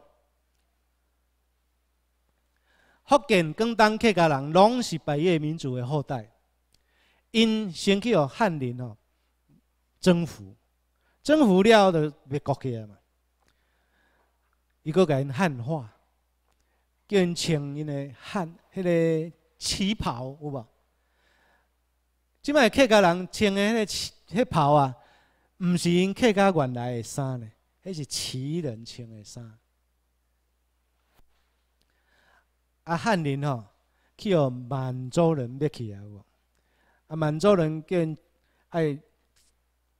福建、广东客家人拢是摆越民族的后代，因先去互汉人哦征服，征服了就灭国去啊嘛，伊个因汉化，叫人穿因的汉迄个旗袍有无？即摆客家人穿的迄个旗袍啊，毋是因客家原来的衫呢。那是旗人穿的衫。啊，汉人吼，去有满洲人掠去啊！无啊，满洲人跟爱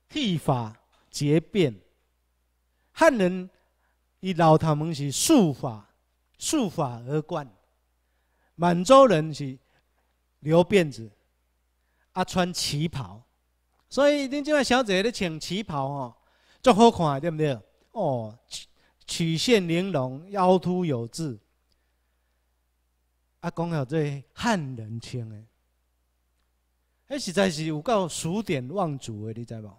剃发结辫，汉人伊老头们是束发，束发而冠。满洲人是留辫子，啊，穿旗袍。所以恁这位小姐咧穿旗袍吼，足好看，对不对？哦，曲曲线玲珑，凹凸有致。啊，讲到这汉人穿的，哎，实在是有够数典忘祖的，你知无？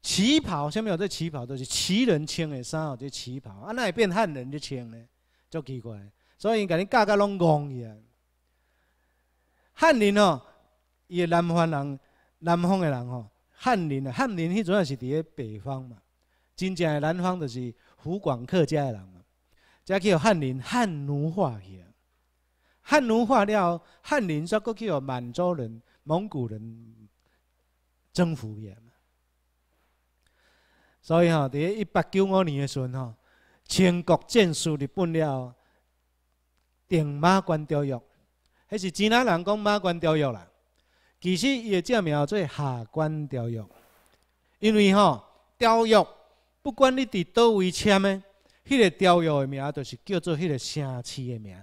旗袍，前面有这旗袍都是旗人穿的，衫哦？这旗袍，啊，那会变汉人的穿呢？足奇怪！所以伊甲恁教教拢怣去啊。汉人哦，伊南方人，南方的人哦，汉人，啊，汉人迄阵也是伫咧北方嘛。真正的南方就是湖广客家的人嘛，即叫汉人汉奴化去汉奴化了，汉人再过去有满洲人、蒙古人征服去啊。所以吼，伫一八九五年诶时阵吼，清国战式日本了定马关条约。迄是前仔人讲马关条约啦，其实也正描做下关条约，因为吼条约。不管你伫倒位签的，迄个条约的名，就是叫做迄个城市的名。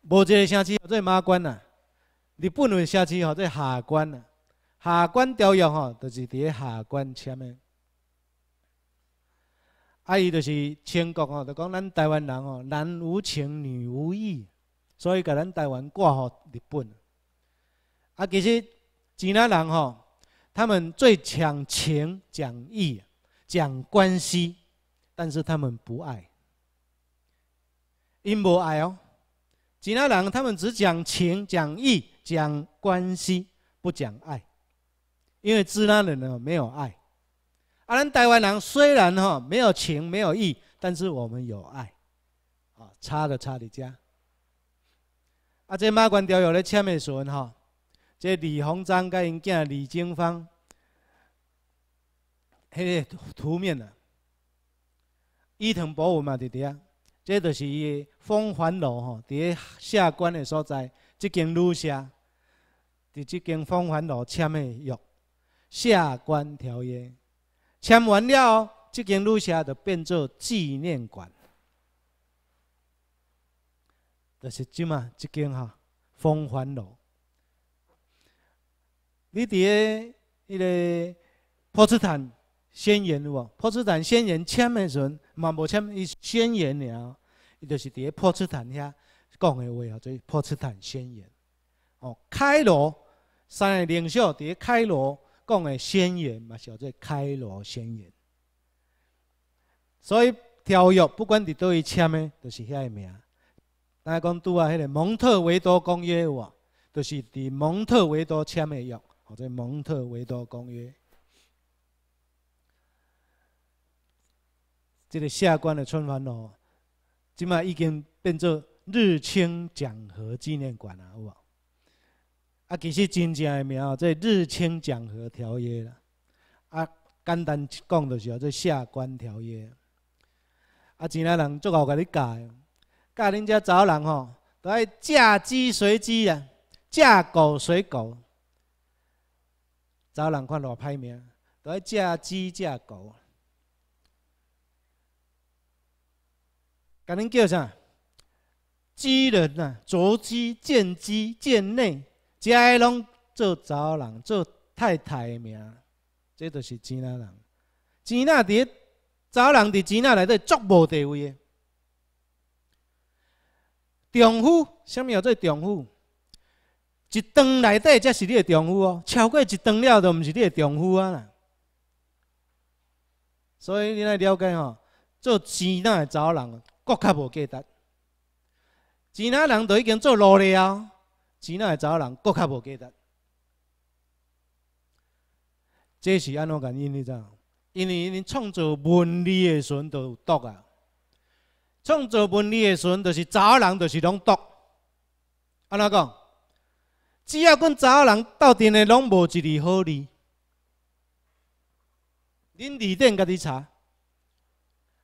无一个城市叫做马关啊，日本个城市叫做下关啊。下关条约吼，就是伫下关签的。啊伊就是清国吼，就讲咱台湾人吼，男无情，女无义，所以甲咱台湾挂互日本。啊其实日本人吼，他们最讲情讲义。讲关系，但是他们不爱，因无爱哦。吉拉人他们只讲情、讲义、讲关系，不讲爱，因为吉拉人呢没有爱。啊，咱台湾人虽然哈没有情、没有义，但是我们有爱。啊，差的差的加。啊，这马关条有咧下面说哈，这李鸿章甲因囝李经芳。迄、个图面的。伊藤博文嘛，伫底啊？即就是伊风桓楼吼，伫下关的所在。即间旅下，伫即间风桓楼签的约，《下关条约》签完了，即间旅下就变作纪念馆。就是即嘛，即间哈风桓楼。你伫个迄个波茨坦。宣言有无？波茨坦宣言签的时阵嘛无签，伊宣言了，伊就是伫咧波茨坦遐讲的话，叫做波茨坦宣言。哦，开罗三个领袖伫咧开罗讲的宣言嘛，叫做开罗宣言。所以条约不管伫倒位签的，就是遐个名。大家讲拄啊，迄个蒙特维多公约有无？就是伫蒙特维多签的约，或者蒙特维多公约。这个下关的春帆哦，即嘛已经变做日清讲和纪念馆啊，有无？啊，其实真正诶名哦，即日清讲和条约啦，啊，简单讲就是说，即下关条约。啊，真下人足好甲你教，教恁遮查某人吼，都爱嫁鸡随鸡啊，嫁狗随狗。某人看偌歹命，都爱嫁鸡嫁狗。甲恁叫啥？鸡人呐，捉鸡、见鸡、见内，遮个拢做某人、做太太的命，这都是钱那人。钱那的某人，伫钱那内底足无地位的。丈夫，啥物叫做丈夫？一顿内底才是你的丈夫哦，超过一顿了，就毋是你的丈夫啊啦。所以你来了解吼。做字那的走人，国较无价值。字那人都已经做老了，钱人的某人国较无价值钱人人都已经做隶了钱人的某人国较无价值这是安怎原因知道？因为恁创造文理的时阵就有毒啊！创造文理的时阵，就是某人，就是拢毒。安怎讲？只要跟某人斗阵的，拢无一字好字。恁字典甲你查？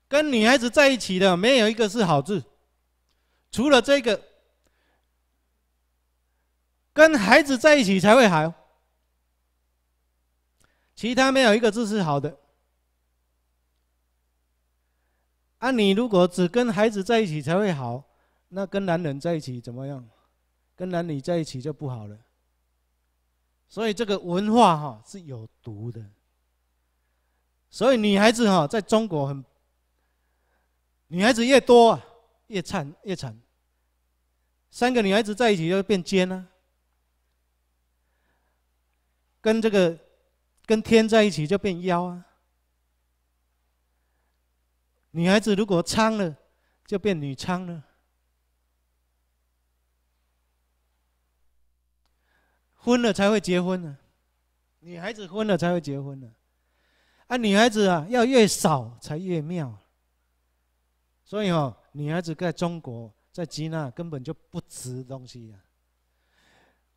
跟女孩子在一起的没有一个是好字，除了这个，跟孩子在一起才会好，其他没有一个字是好的。啊，你如果只跟孩子在一起才会好，那跟男人在一起怎么样？跟男女在一起就不好了。所以这个文化哈是有毒的，所以女孩子哈在中国很。女孩子越多，啊，越惨越惨。三个女孩子在一起就变奸啊。跟这个跟天在一起就变妖啊。女孩子如果娼了，就变女娼了。婚了才会结婚呢。女孩子婚了才会结婚呢。啊，女孩子啊，要越少才越妙。所以哦，女孩子在中国、在吉娜根本就不值东西呀。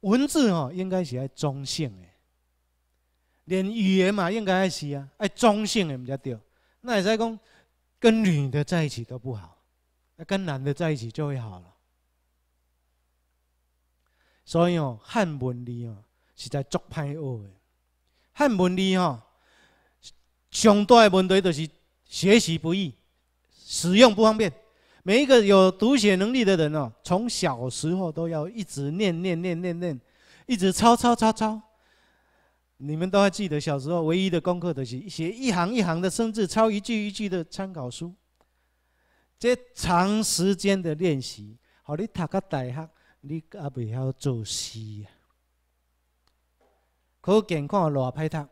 文字哦，应该写中性的，连语言嘛应该也是啊，爱中性的唔得对。那也是讲跟女的在一起都不好，跟男的在一起就会好了。所以哦，汉文字哦是在作歹学的。汉文字哦，上大的问题就是学习不易。使用不方便，每一个有读写能力的人哦，从小时候都要一直念念念念念，一直抄抄抄抄。你们都还记得小时候唯一的功课，就是写一行一行的生字，抄一句一句的参考书。这长时间的练习，好，你读个大学，你啊未晓做诗啊？可见看我乱派读，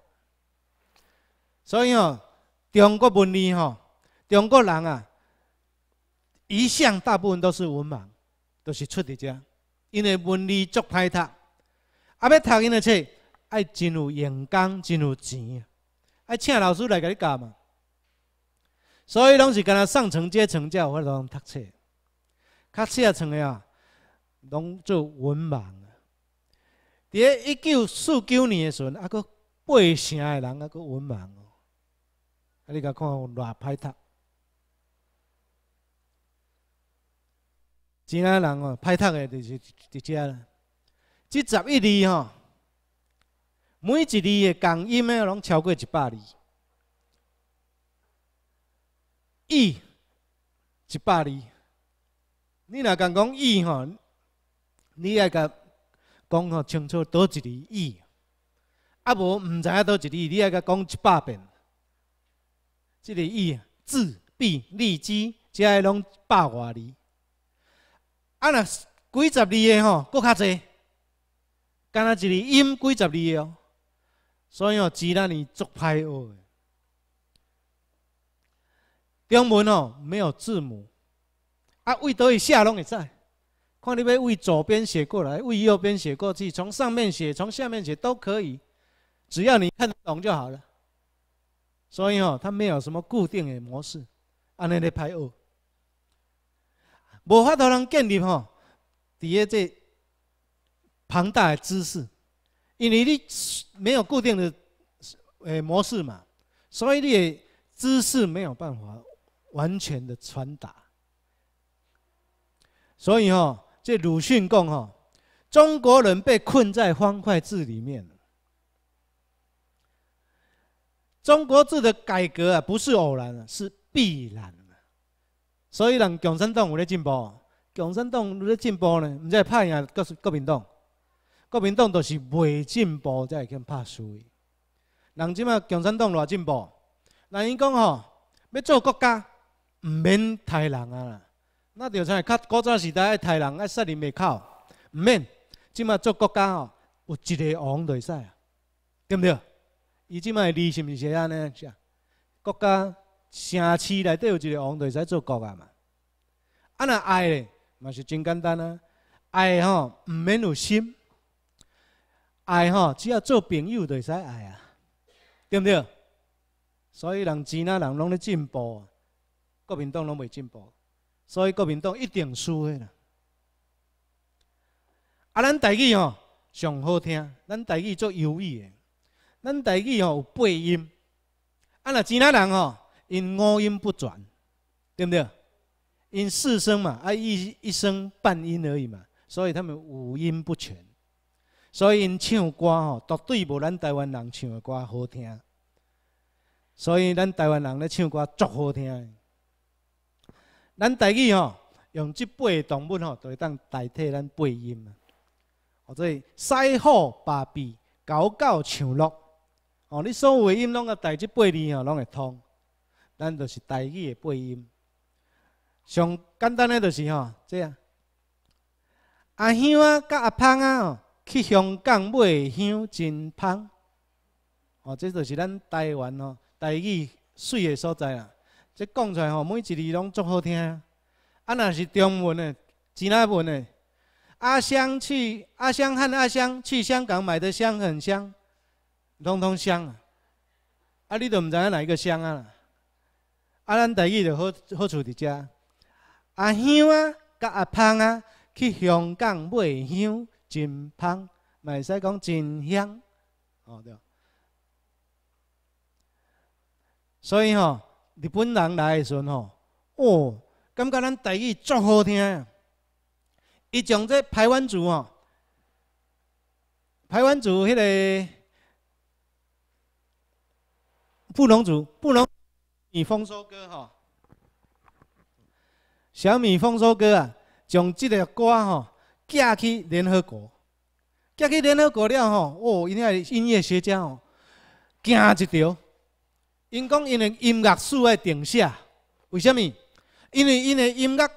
所以哦，中国文理哦，中国人啊。一向大部分都是文盲，都是出的这，因为文理足歹读，啊，要读因的册，爱真有眼光，真有钱，爱请老师来给你教嘛。所以拢是敢若上层阶层才有法通读册，册的成的啊，拢做文盲。在一九四九年的时阵，啊，个八成的人啊，个文盲哦，你甲看偌歹读。其他人哦，歹读的就是伫遮啦。即十一字吼，每一字的共音诶，拢超过一百字。义一百字，你若讲讲义吼，你要甲讲吼清楚倒一字义，啊无毋知影倒一字，你要甲讲一百遍。即个义字、自闭、字，己，遮个拢百外字。啊，那几十字的吼，更较多，敢若一个音几十字哦，所以哦，自然你然歹排的。中文哦，没有字母，啊，为倒一写拢会噻，看你要为左边写过来，为右边写过去，从上面写，从下面写都可以，只要你看得懂就好了。所以哦，它没有什么固定的模式，安尼来歹俄。无法度让人建立吼，底下这庞大的知识，因为你没有固定的诶模式嘛，所以你知识没有办法完全的传达。所以吼，这鲁迅讲吼，中国人被困在方块字里面了。中国字的改革啊，不是偶然，是必然。所以人共产党有咧进步，共产党有咧进步呢，才会拍赢各各民党，各民党著是未进步才会去拍输伊。人即马共产党偌进步，人伊讲吼要做国家毋免杀人啊，啦，那就像较古早时代爱杀人爱杀人灭口毋免，即马做国家吼有一个王就会使啊，对毋对？伊即马理念是安尼？是啊，国家。城市内底有一个王，就会使做国王嘛。啊，若爱咧，嘛是真简单啊！爱吼，毋免有心，爱吼，只要做朋友就会使爱啊，对毋对？所以人钱呐人拢咧进步，国民党拢未进步，所以国民党一定输诶啦。啊，咱台语吼上好听，咱台语做优异诶，咱台语吼有背音。啊，若钱呐人吼。因五音不转，对不对？因四声嘛，啊一一声半音而已嘛，所以他们五音不全，所以因唱歌吼，绝对无咱台湾人唱的歌好听。所以咱台湾人咧唱歌足好听。咱台语吼，用即八个动物吼，就会当代替咱八音啊。哦，所以狮吼、八鼻、狗狗、唱乐，哦，你所有的音拢个代即八字吼，拢会通。咱就是台语的配音，上简单的就是吼这样。阿香啊，甲阿芳啊，去香港买香真香。哦，这就是咱台湾哦台语水的所在啦。即讲出来吼，每一字拢足好听。啊，那是中文的，指南文的。阿香去，阿香喊阿香去香港买的香很香，通通香。啊，啊，你都毋知影哪一个香啊？啊，咱台语就好好处伫遮，阿香啊，甲阿芳啊，去香港买香真香，会使讲真香，哦对。所以吼，日本人来诶时吼，哦，感觉咱台语足好听。伊从这台湾族吼，台湾族迄个布农族、布农。《米丰收歌》吼，《小米丰收歌》啊，将这个歌吼寄去联合国，寄去联合国了吼。哦，因遐音乐学家吼惊一跳，因讲因的音乐树爱定下，为什物？因为因的音乐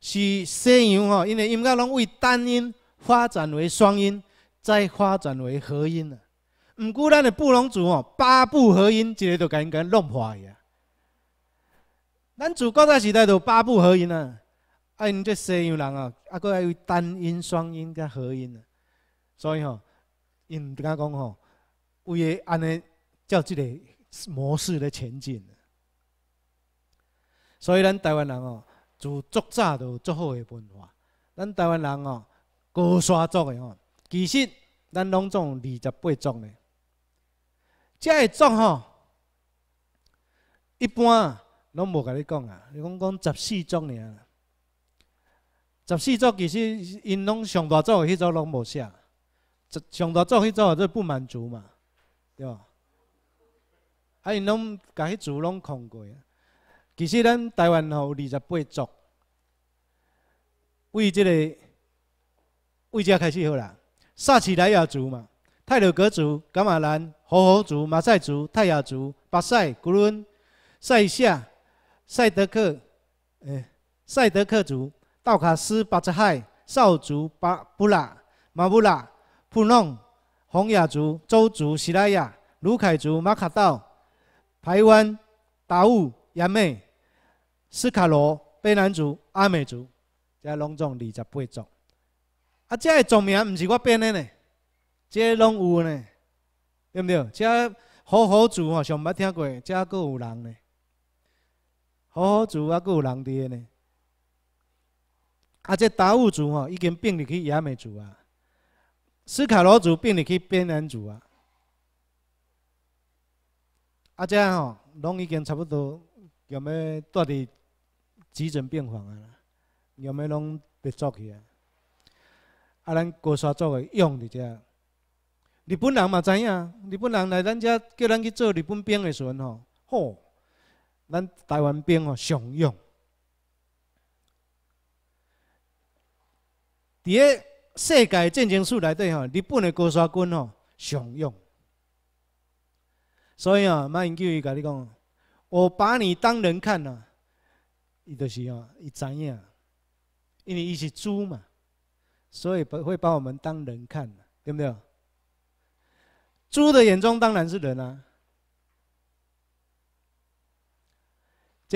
是西洋吼，因为音乐拢为单音发展为双音，再发展为合音啊。毋过咱的布隆族吼，八部合音，一个都刚刚弄坏去啊。咱祖国在时代都八部合音啊，啊因这西洋人啊，啊佫还有单音、双音加合音，啊，所以吼，因人讲吼，为个安尼照即个模式咧前进。所以咱台湾人哦，自最早都足好个文化。咱台湾人哦，高山族个吼，其实咱拢总二十八种诶，这个种吼，一般。拢无甲你讲啊！你讲讲十四族尔，十四族其实因拢上大族迄组拢无写，上大族迄组就是不满足嘛，对吧？啊，因拢甲迄组拢控过啊。其实咱台湾吼二十八族，为即个为遮开始好啦，萨其莱亚族嘛，泰鲁格族、噶马兰、豪豪族、马赛族、泰雅族、巴塞、古伦、塞夏。赛德克，诶，赛德克族、道卡斯、巴扎海、少族、巴布拉、马布拉、普弄、洪雅族、邹族、喜拉雅、卢凯族、马卡道、台湾达悟、亚美、斯卡罗、卑南族、阿美族，这拢总二十八种。啊，这的种名唔是我编的呢，这拢有呢，对不对？这好、好族哦，尚捌听过，这佫有人呢。好好住啊，佫有人住呢。啊，这达悟族吼已经并入去野美族啊，斯卡罗族并入去边缘族啊。啊，这样吼拢已经差不多要要住伫急诊病房啊，要要拢被捉去啊。啊，咱高杀做的用伫这，日本人嘛知影，日本人来咱家叫咱去做日本兵的时吼，好。咱台湾兵哦，常用。伫诶世界战争史里底吼，日本的国刷军吼常用。所以啊，马英九伊甲你讲，我把你当人看呐，伊就是哦，伊知影，因为伊是猪嘛，所以不会把我们当人看呐，对不对？猪的眼中当然是人啊。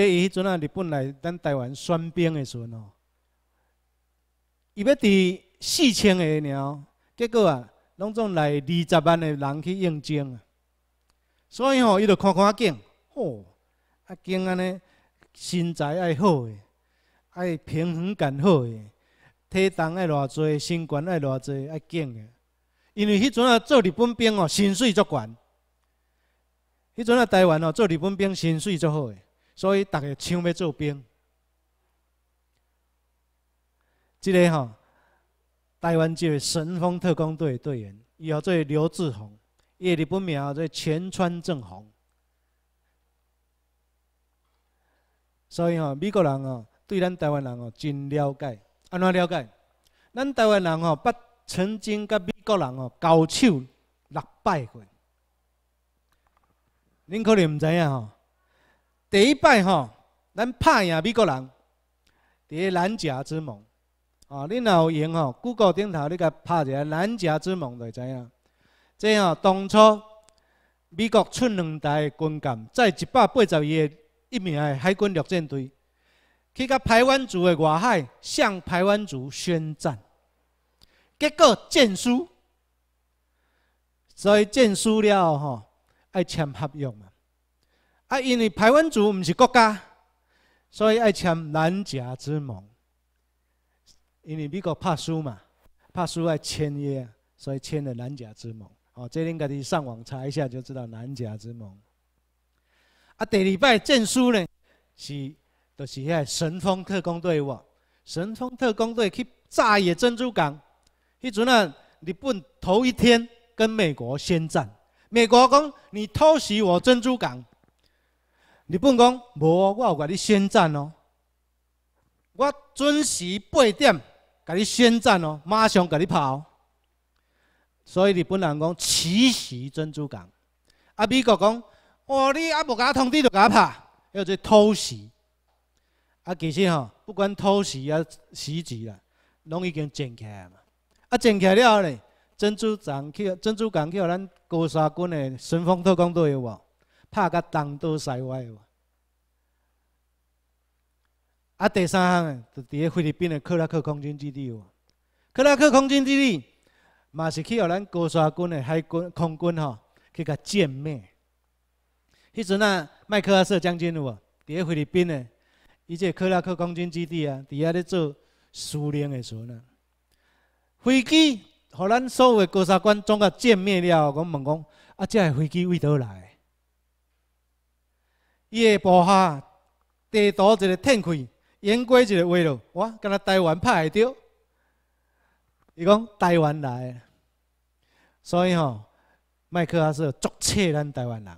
伊迄阵啊，日本来咱台湾选兵的时阵哦，伊要伫四千个鸟，结果啊，拢总来二十万的人去应征啊。所以吼，伊就看看景，吼，啊景安尼身材爱好诶，爱平衡感好诶，体重爱偌济，身高爱偌济，爱景诶。因为迄阵啊，做日本兵哦薪水足悬。迄阵啊台湾哦做日本兵薪水足好个。所以，逐个抢要做兵，即个吼，台湾这位神风特工队队员，伊后做刘志宏，日本不眠做前川正宏。所以吼，美国人哦，对咱台湾人哦，真了解。安怎了解？咱台湾人吼，捌曾经甲美国人哦，交手六摆过。您可能毋知影吼。第一摆吼，咱打赢美国人，伫咧蓝夹之梦哦，你若有用吼，Google 顶头你甲拍一下蓝夹之梦就会知影。即吼当初美国出两台军舰，在一百八十个一名的海军陆战队，去甲台湾族的外海向台湾族宣战，结果战输。所以战输了吼，要签合约嘛。啊，因为台湾族毋是国家，所以爱签南甲之盟。因为美国怕输嘛，怕输爱签约，所以签了南甲之盟。哦，这恁家你上网查一下就知道南甲之盟。啊，第礼拜证书呢是就是遐神风特工队哇，神风特工队去炸野珍珠港。迄阵啊，日本头一天跟美国宣战，美国讲你偷袭我珍珠港。日本讲无，我有甲你宣战哦。我准时八点甲你宣战哦，马上甲你哦。所以日本人讲奇袭珍珠港。啊，美国讲，哦，你啊无甲我通知就甲拍，叫做偷袭。啊，其实吼，不管偷袭啊、袭击啦，拢已经建起来嘛。啊，建起来了后呢，珍珠港去，珍珠港去，有咱高沙军的神风特工队无？拍甲东倒西歪个，啊！第三项就伫个菲律宾的克拉克空军基地个，克拉克空军基地嘛是去互咱高沙军的海军空军吼去甲歼灭。迄阵啊，麦克阿瑟将军有无？伫个菲律宾的伊个克拉克空军基地啊，伫遐咧做苏联时阵啊，飞机，互咱所有的高沙军总甲歼灭了。我问讲，啊，即个飞机为倒来？伊个部下地图一个摊开，沿过一个话咯，哇！敢若台湾拍会着？伊讲台湾来，所以吼，麦克阿瑟足切咱台湾人。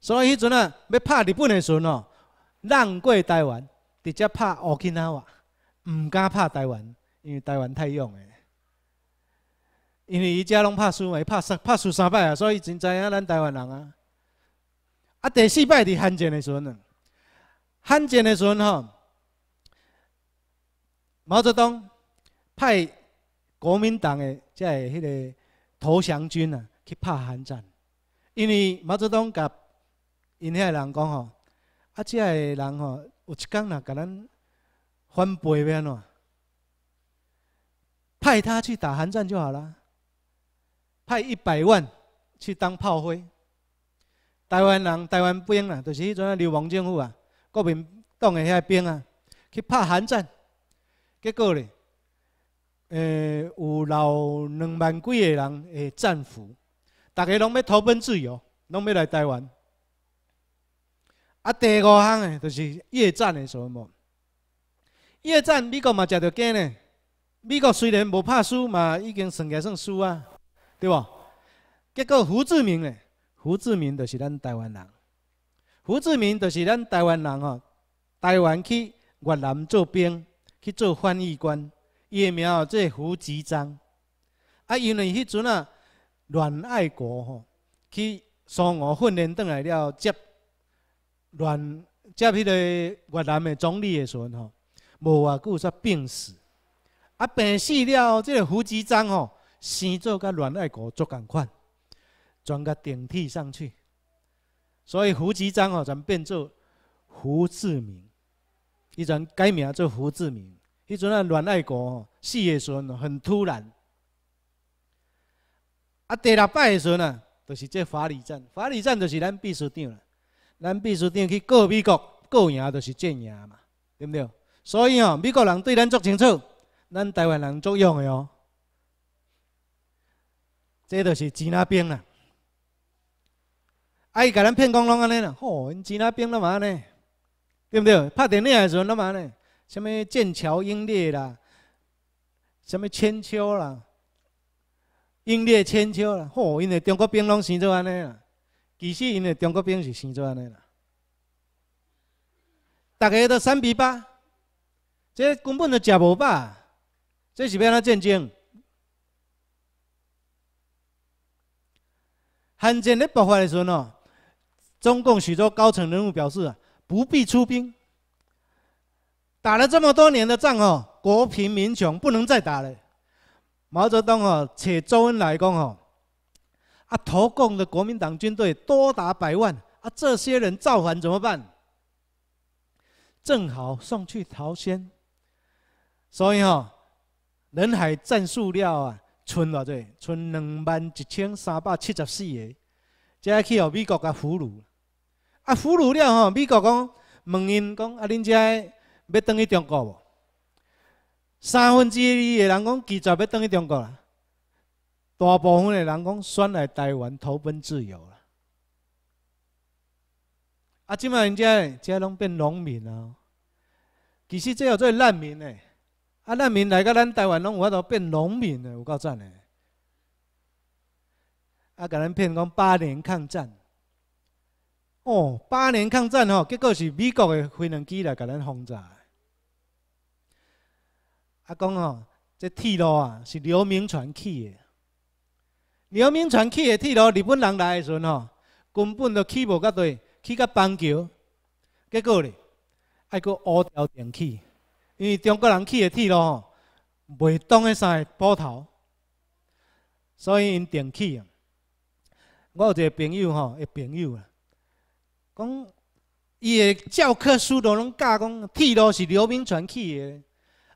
所以迄阵啊，要拍日本的时阵哦，浪过台湾，直接拍乌克兰哇，毋敢拍台湾，因为台湾太勇诶。因为伊遮拢拍输，伊拍三拍输三摆啊，所以真知影咱台湾人啊。啊，第四摆伫汉奸的时阵汉奸的时阵吼，毛泽东派国民党的即个迄个投降军啊去拍抗战。因为毛泽东甲因遐人讲吼，啊，即个人吼有一天呐，甲咱翻倍面喏，派他去打抗战就好了，派一百万去当炮灰。台湾人、台湾兵啊，就是迄阵啊，流氓政府啊，国民党诶，遐兵啊，去拍韩战，结果咧，诶，有老两万几个人诶战俘，大家拢要投奔自由，拢要来台湾。啊，第五项诶，就是越战诶，什么？越战，美国嘛，食着鸡呢。美国虽然无拍输嘛，已经算也算输啊，对无？结果胡志明咧。胡志明就是咱台湾人，胡志明就是咱台湾人哦。台湾去越南做兵，去做翻译官，伊个名哦，即胡志章。啊，因为迄阵啊，阮爱国吼去苏俄训练，登来了接阮接迄个越南的总理的时阵吼，无偌久煞病死。啊，病死了，即个胡志章吼生做甲阮爱国做共款。装个顶替上去，所以胡继章哦，咱变做胡志明，一种改名做胡志明。迄阵啊，阮爱国哦，死的时阵很突然。啊，第六摆的时阵呢，就是这法理战，法理战就是咱秘书长啦，咱秘书长去告美国，告赢就是正赢嘛，对不对？所以哦，美国人对咱足清楚，咱台湾人足用的哦，这就是指那兵啦。啊，伊甲咱骗讲拢安尼啦，吼，因钱阿兵拢嘛安尼，对毋对？拍电影阿时阵嘛安尼，什物剑桥英烈啦，什物千秋啦，英烈千秋啦，吼，因为中国兵拢生做安尼啦，其实因为中国兵是生做安尼啦，大家都三比八，这根本就食无饱，这是要怎战争？汉晋的爆发的时哦。中共许多高层人物表示，不必出兵。打了这么多年的仗，哦，国贫民穷，不能再打了。毛泽东，哦，且周恩来讲，哦，啊，投共的国民党军队多达百万，啊，这些人造反怎么办？正好送去朝鲜。所以，哦，人海战术量啊，存偌济，存两万一千三百七十四个，这去哦，美国给俘虏。啊，俘虏了吼！美国讲问因讲，啊，恁遮要倒去中国无？三分之二的人讲，拒绝要倒去中国啦。大部分的人讲，选来台湾投奔自由啦。啊，即卖人家，家拢变农民啊，其实这号做难民呢，啊，难民来到咱台湾，拢有法度变农民的，有够赞的。啊，甲咱骗讲八年抗战。哦，八年抗战吼，结果是美国的飞行机来甲咱轰炸。阿公吼，这铁路啊，是刘铭传起的。刘铭传起的铁路，日本人来的时阵吼，根本都起无到地，起到板桥。结果呢，还佫乌条电起，因为中国人起的铁路吼，袂当起三个波头，所以因断起啊。我有一个朋友吼，一朋友啊。讲伊的教科书都拢教讲铁路是刘铭传去的，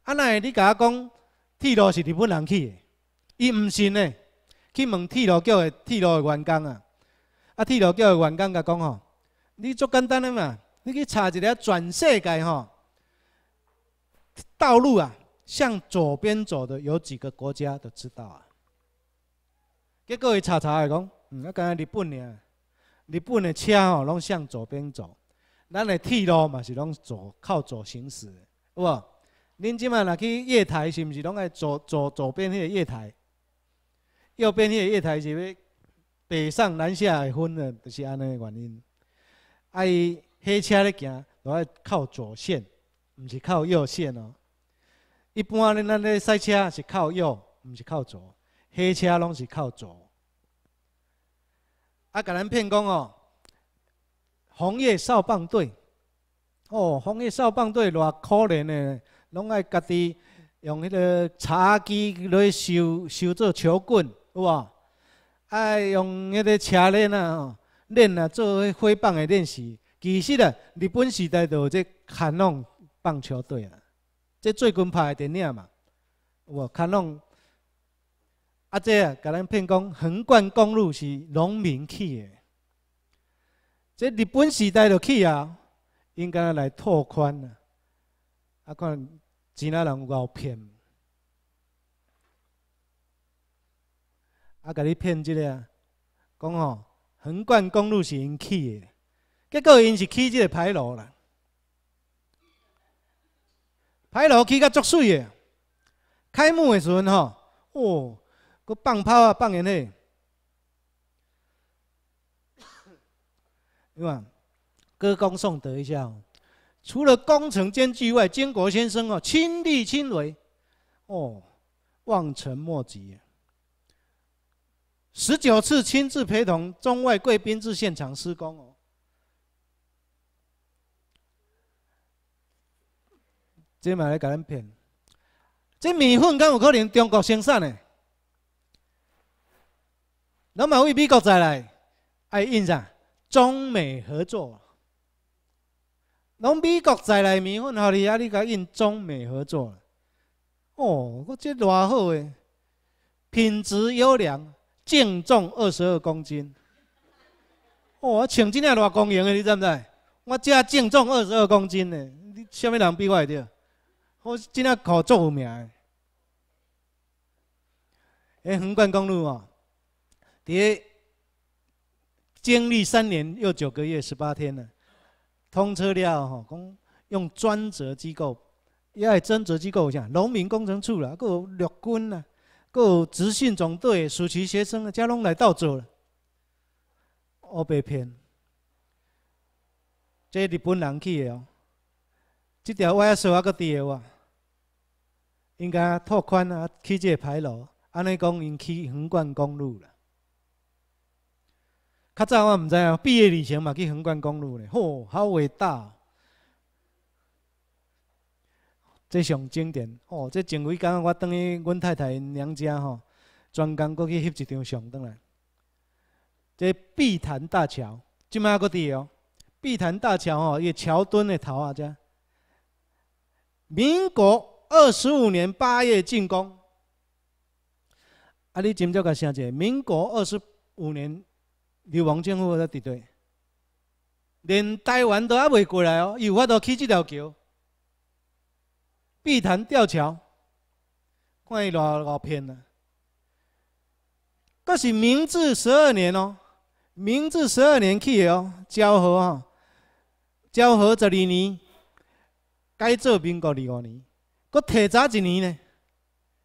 啊奈你甲我讲铁路是日本人去的，伊毋信的，去问铁路局的铁路的员工啊，啊铁路局的员工甲讲吼，你足简单啊嘛，你去查一下全世界吼，道路啊向左边走的有几个国家都知道啊，结果伊查查的讲，嗯，啊，干日本尔。日本的车吼，拢向左边走；咱的铁路嘛是拢左靠左行驶，有无？恁即马若去月台是毋是拢爱左左左边迄个月台？右边迄个月台是欲北上南下的分的，就是安尼的原因。伊火车咧行，都爱靠左线，毋是靠右线哦。一般恁咱咧赛车是靠右，毋是靠左。火车拢是靠左。啊，甲咱骗讲哦，红叶少棒队，哦，红叶少棒队偌可怜的，拢爱家己用迄个茶几来修修做球棍，有无？爱用迄个车链啊、链啊，做挥棒的练习。其实啊，日本时代就即橄弄棒球队啊，即最近拍的电影嘛，无橄弄啊，这啊，甲咱骗讲，横贯公路是农民起的。这日本时代就起啊，应该来拓宽啊。啊，看，几那人有够骗。啊，甲你骗即个，讲吼，横贯公路是因起的，结果因是起这个牌楼啦。牌楼起甲足水的，开幕的时阵吼，哦。佫放炮啊，放烟火。是吧？歌功颂德一下，除了工程艰巨外，建国先生哦，亲力亲为，哦，望尘莫及。十九次亲自陪同中外贵宾至现场施工哦。这嘛来搞咱骗？这米粉敢有可能中国生产呢？侬买为美国再来印啥？中美合作。侬美国再来面粉，何里啊？你甲印中美合作？哦，我这偌好诶，品质优良，净重二十二公斤。哦，我穿真诶偌光型诶，你知不知？我这净重二十二公斤诶，你啥物人比我还对？我真诶可著名诶，诶，横贯公路哦。也经历三年又九个月十八天了，通车了吼，讲用专责机构，也系专责机构，像农民工程处啦，有绿军啊，有执行总队、暑期学生，遮拢来倒做啦。我被骗，即日本人去的哦，即条弯啊，细啊个地哇。应该拓宽啊，起个牌楼，安尼讲，因起横贯公路啦。较早我毋知影毕业旅行嘛去横贯公路咧，吼，好伟大。这上经典，吼，这前几工我等于阮太太娘家吼，专工过去翕一张相倒来。这碧潭大桥，即卖还过伫哦。碧潭大桥吼，也桥墩的头啊这。民国二十五年八月竣工。啊，你今朝甲想者，民国二十五年。流亡政府在伫倒，连台湾都还未过来哦，又法度起这条桥，碧潭吊桥，看伊偌偌偏啊！嗰是明治十二年哦，明治十二年起的哦，昭和哦，昭和十二年改做民国二五年，佫提早一年呢，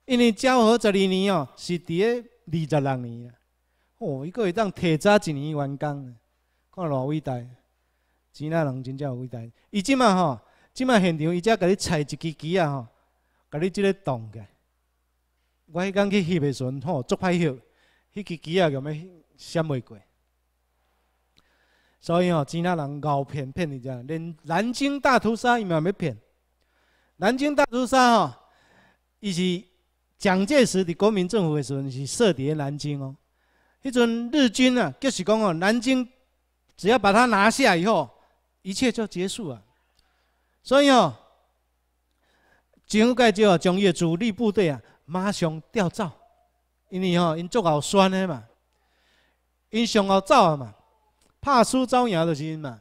因为昭和十二年哦是伫咧二十六年啊。哦，伊个会当提早一年完工，看偌伟大，钱那人真正伟大。伊即马吼，即马现场伊才甲你采一支枝仔吼，甲你即个动个。我迄天去翕的时阵吼，足歹翕，迄支枝仔共咪闪袂过。所以吼，钱那人憨骗骗的只，连南京大屠杀伊嘛要骗。南京大屠杀吼，伊是蒋介石的国民政府的时阵是设谍南京哦。迄阵日军啊，就是讲哦，南京只要把它拿下以后，一切就结束啊。所以哦，蒋介石啊，将伊的主力部队啊，马上调走，因为哦，因做好酸的嘛，因想好走啊嘛，怕输遭殃就是嘛。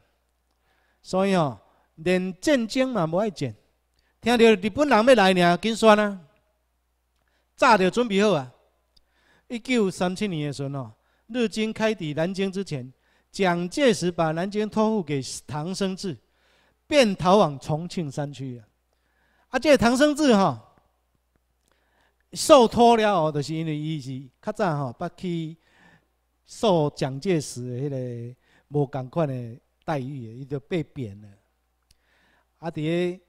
所以哦，连战争嘛，无爱战，听到日本人要来呢，紧算啊，早就准备好啊。一九三七年诶时阵哦，日军开抵南京之前，蒋介石把南京托付给唐生智，便逃往重庆山区。啊，即个唐生智哈，受托了哦，就是因为伊是较早吼，把去受蒋介石迄个无共款诶待遇，伊就被贬了。啊，伫个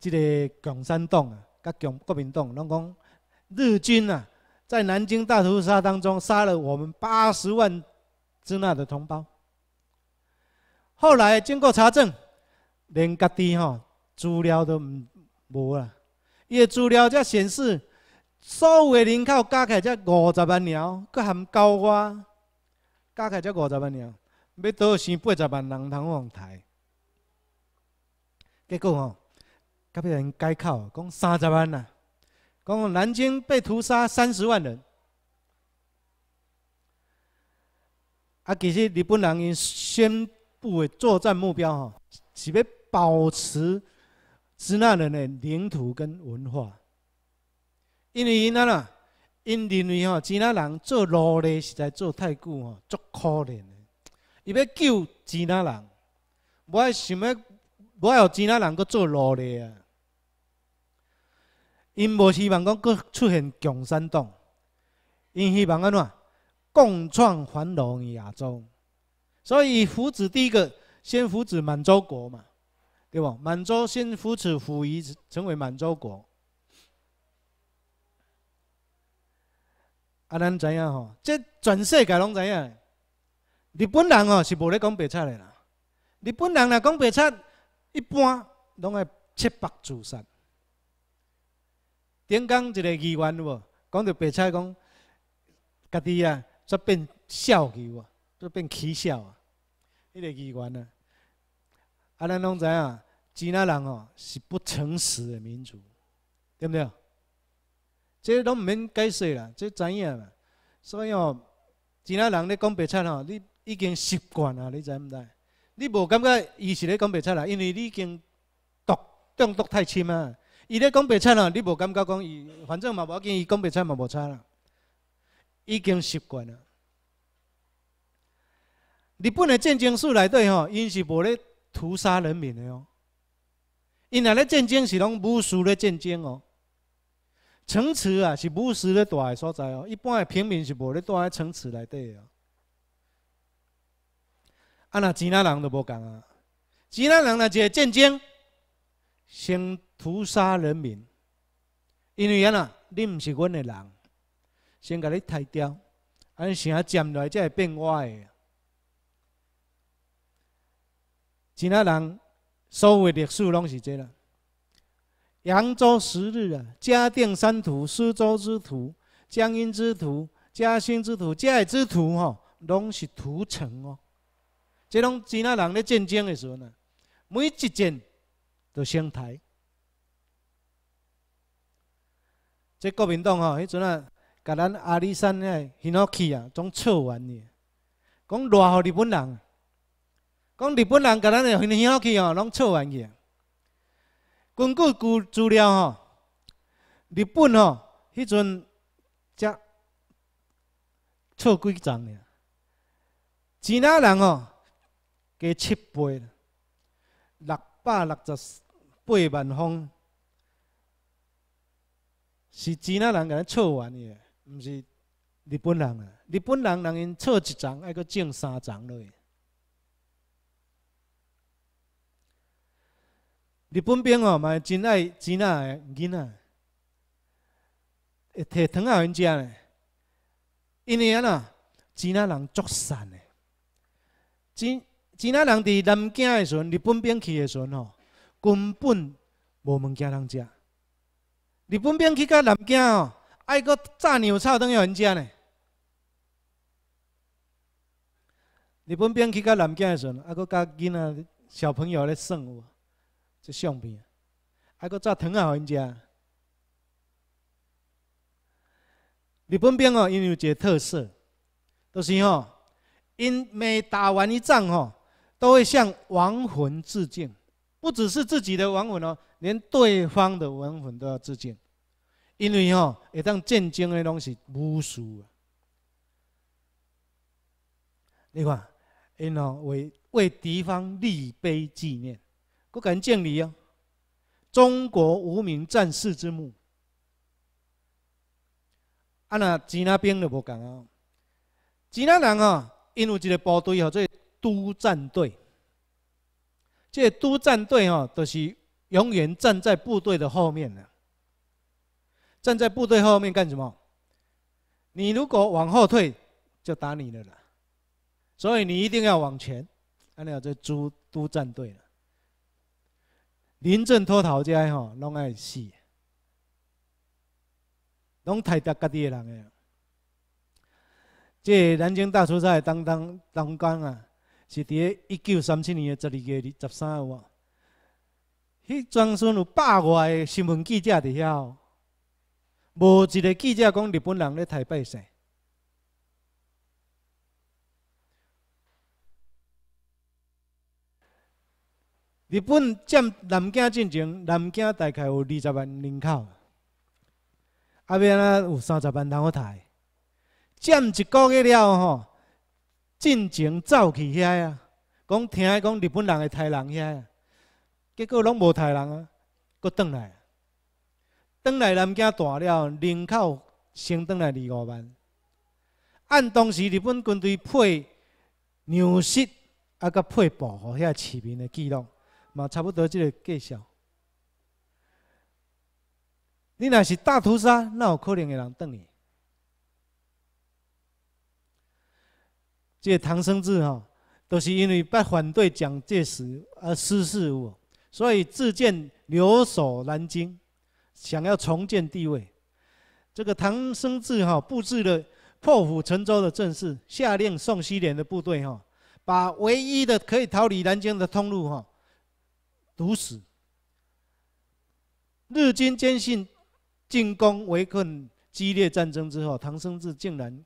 即个共产党啊，甲共国民党，拢讲日军啊。在南京大屠杀当中，杀了我们八十万支那的同胞。后来经过查证，连家己吼资料都唔无啦。伊的资料才显示，所有的人口加起来才五十万鸟，佮含高哇，加起来才五十万鸟，要倒少生八十万人通往台？结果吼，甲别人解口，讲三十万啦。讲南京被屠杀三十万人，啊，其实日本人宣布的作战目标，哦，是要保持支那人的领土跟文化，因为因呐啦，因认为吼支那人做奴隶实在做太久，哦，足可怜，伊欲救支那人，我想要我让支那人佫做奴隶啊。因无希望讲佫出现共产党，因希望安怎共创繁荣亚洲。所以扶持第一个先扶持满洲国嘛，对不？满洲先扶持溥仪成为满洲国。啊，咱知影吼，即全世界拢知影，日本人吼是无咧讲白菜的啦。日本人若讲白菜，一般拢爱切腹自杀。顶讲一个议员无，讲到白菜讲，家己啊煞变笑去无，煞变取笑啊！那个议员啊，啊，咱拢知啊，吉纳人哦是不诚实的民族，对不对？这拢毋免解释啦，这知影啦。所以哦，吉纳人咧讲白菜哦，你已经习惯啊，你知毋知？你无感觉伊是咧讲白菜啦，因为你已经毒中毒太深啊。伊咧讲白菜啦，你无感觉讲伊，反正嘛无要紧，伊讲白菜嘛无差啦，已经习惯啦。日本的战争史里底吼，因是无咧屠杀人民的哦，因若咧战争是拢武士咧战争哦，城池啊是武士咧住的所在哦，一般的平民是无咧住咧城池内底哦。啊那其他人都无共啊，其他人若一个战争。先屠杀人民，因为安呐，你毋是阮的人，先甲你杀掉，安尼先啊占落，来才会变我诶。其他人所有历史拢是即啦。扬州十日啊，嘉定三屠、苏州之屠、江阴之屠、嘉兴之屠、嘉义之屠吼，拢是屠城哦。即拢其他人咧战争诶时阵啊，每一战。就邢台，即国民党吼，迄阵啊，甲咱阿里山诶，去啊，拢错完去，讲偌好日本人，讲日本人甲咱诶，去吼，拢错完去。根据古资料吼，日本吼，迄阵则错几站呢？吉纳人哦，加七倍，六百六十。八万方是吉纳人个错完的，毋是日本人个。日本人人因错一丛，还佫种三丛落去。日本兵哦，嘛真爱吉纳个囡仔，会提糖仔还食呢。因为安那吉纳人作善的，吉吉纳人伫南京的时阵，日本兵去的时阵吼。根本无物件通食。日本兵去到南京哦，还阁炸牛草通有人食呢。日本兵去到南京的时阵，还阁甲囡仔小朋友咧玩，即相片，还阁炸糖啊有人食。日本兵哦，因有一个特色，就是吼，因每打完一仗吼，都会向亡魂致敬。不只是自己的亡魂哦，连对方的亡魂都要致敬，因为吼，会当战争的东西无数啊。你看，因哦为为敌方立碑纪念，佮敢敬礼哦。中国无名战士之墓。啊那吉那兵就无讲啊，吉那人哦，因为一个部队叫做督战队。这督战队哦，都是永远站在部队的后面的。站在部队后面干什么？你如果往后退，就打你了啦。所以你一定要往前。尼呀，这督督战队了，临阵脱逃这吼，拢爱死，拢太得己的人呀。这南京大屠杀当当当官啊。是伫诶一九三七年诶十二月二十三号，迄庄村有百外个新闻记者伫遐，无一个记者讲日本人咧台百姓。日本占南京进前，南京大概有二十万人口，后面啊有三十万人要刣占一个月了吼。进前走去遐啊，讲听讲日本人会杀人遐，结果拢无杀人啊，搁倒来，倒来南京大了，人口剩倒来二五万。按当时日本军队配粮食啊，搁配布护遐市民的记录，嘛差不多即个计数。你若是大屠杀，那有可能会人倒来？这唐生智哈，都是因为不反对蒋介石而失势，我所以自建留守南京，想要重建地位。这个唐生智哈布置了破釜沉舟的阵势，下令宋希濂的部队哈，把唯一的可以逃离南京的通路哈堵死。日军坚信进攻围困激烈战争之后，唐生智竟然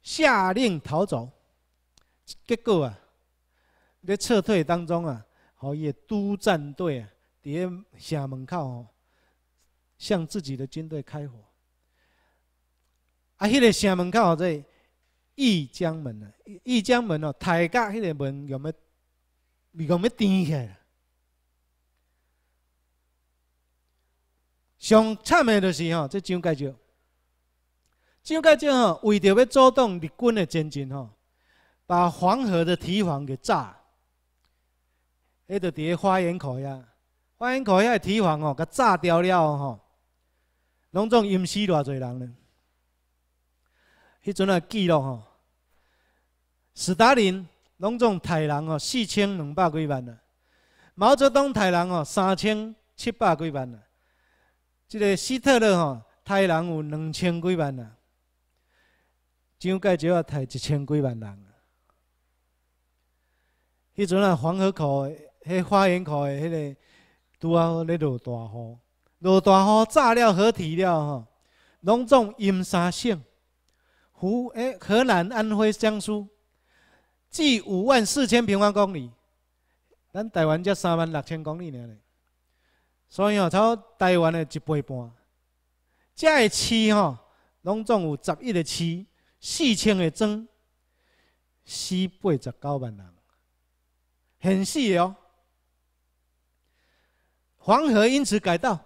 下令逃走。结果啊，在撤退当中啊，吼，一个督战队啊，伫咧城门口吼，向自己的军队开火。啊，迄个城门口吼，即个义江门啊，义江门哦，台阶迄个门用咧，用要顶起来。上惨的就是吼，即蒋介石，蒋介石吼，为着要阻挡日军的前进吼。把黄河的堤防给炸，迄个在花园口遐，花园口遐的堤防哦，甲炸掉了吼。拢总淹死偌济人呢？迄阵啊记录吼，斯大林拢总杀人哦，四千两百几万呐；毛泽东杀人哦，三千七百几万呐；这个希特勒吼，杀人有两千几万呐。上届只要杀一千几万人。迄阵啊，黄河口、迄花园口的迄个拄啊咧落大雨，落大雨炸了河堤了吼，拢总阴沙县，湖哎，河南、安徽、江苏，计五万四千平方公里，咱台湾才三万六千公里呢。所以哦，超台湾的一倍半。遮的市吼，拢总有十一的市，四千个庄，四百十九万人。很细哦，黄河因此改道，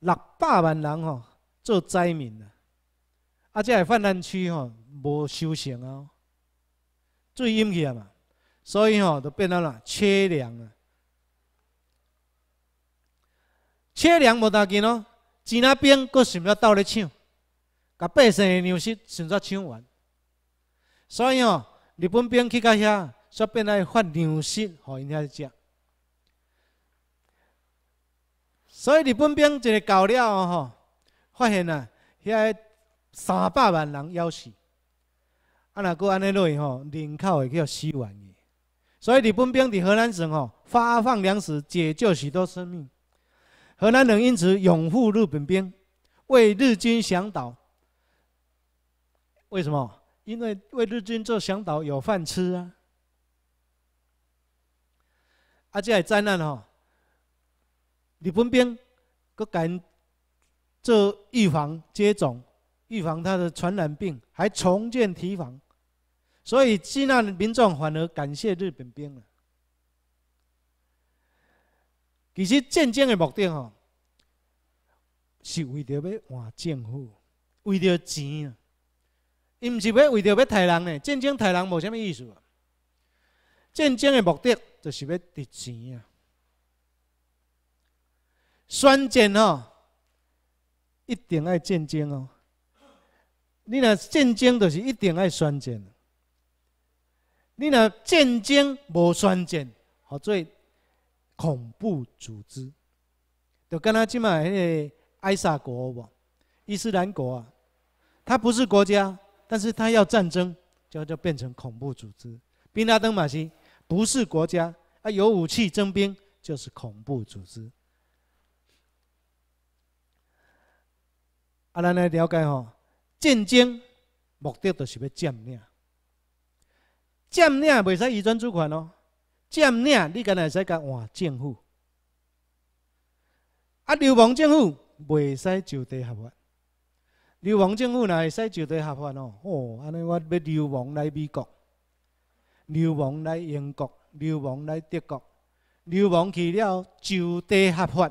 六百万人哦做灾民啊，啊，这泛滥区哦无修行啊，水淹去了嘛，所以哦就变成了缺粮啊，缺粮无大紧哦，钱那边搁想要到咧抢，甲百姓的粮食想再抢完，所以哦日本兵去干遐。说变来发粮食，吼，因遐食。所以日本兵一个到了吼，发现啊，遐三百万人夭死，啊，那过安尼落去吼，人口会叫死亡嘅。所以日本兵伫河南省吼，发放粮食，解救许多生命。河南人因此拥护日本兵，为日军降导。为什么？因为为日军做向导有饭吃啊。啊，这个灾难吼！日本兵佫敢做预防接种，预防他的传染病，还重建堤防，所以吉南民众反而感谢日本兵了。其实战争的目的吼，是为着要换政府，为着钱啊，伊毋是为为着要杀人呢？战争杀人无甚物意思战争的目的。就是要敌钱啊！双减哦，一定爱战争哦。你若战争，就是一定爱双减。你若战争无双减，何做恐怖组织？就即才迄个埃萨国，伊斯兰国，啊，他不是国家，但是他要战争，就就变成恐怖组织。宾拉登马西。不是国家啊，有武器征兵就是恐怖组织。阿咱来了解吼，战争目的就是要占领，占领袂使移转主权哦。占领你敢会使甲换政府？啊，流氓政府袂使就地合法，流氓政府哪会使就地合法哦？哦，安尼我要流亡来美国。流亡来英国，流亡来德国，流亡去了就地合法，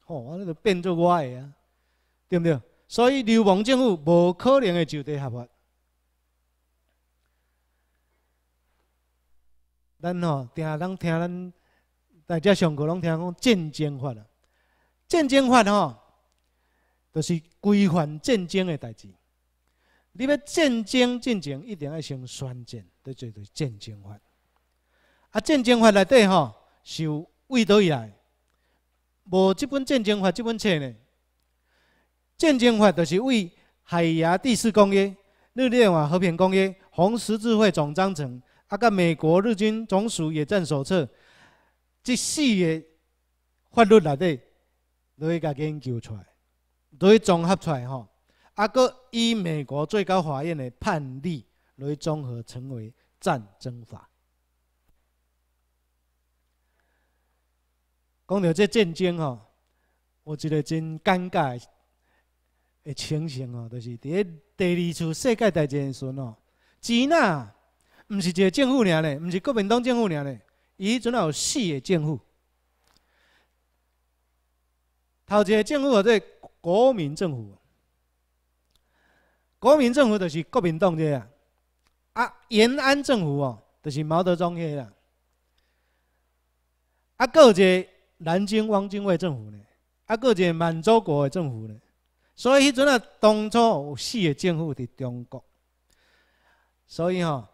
吼，就变做我的啊，对不对？所以流亡政府无可能会就地合法。咱吼，定下听咱大家上课拢听讲战争法啊，战争法吼，就是规范战争的代志。你要战争、战争，一定要先宣战，再做对战争法。啊，战争法里底吼，是有为以来，无这本战争法，这本册呢？战争法就是为《海牙第四公约》、《日内瓦和平公约》、《红十字会总章程》啊，甲美国日军总署野战手册，这四个法律里底，都会甲研究出来，都会综合出来吼。啊，搁以美国最高法院的判例来综合成为战争法。讲到这战争吼，有一个真尴尬的情形哦，就是伫第二次世界大战的时阵哦，吉纳唔是一个政府尔嘞，毋是国民党政府尔嘞，伊阵有四个政府。头一个政府是国民政府。国民政府就是国民党个，啊，延安政府哦，就是毛泽东个啦，啊，一个南京汪精卫政府呢，啊，一个满洲国的政府呢，所以迄阵啊，当初有四个政府在中国，所以吼，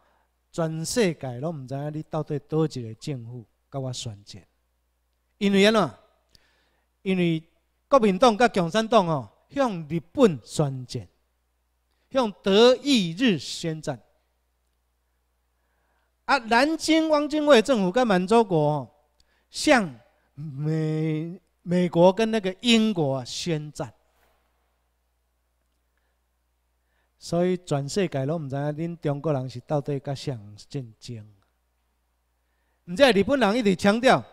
全世界拢唔知影你到底多一个政府跟我宣战，因为安怎？因为国民党甲共产党哦向日本宣战。向德意日宣战，啊，南京汪精卫政府跟满洲国向美美国跟那个英国宣战，所以全世界拢唔知影恁中国人是到底甲谁战争？唔，即日本人一直强调，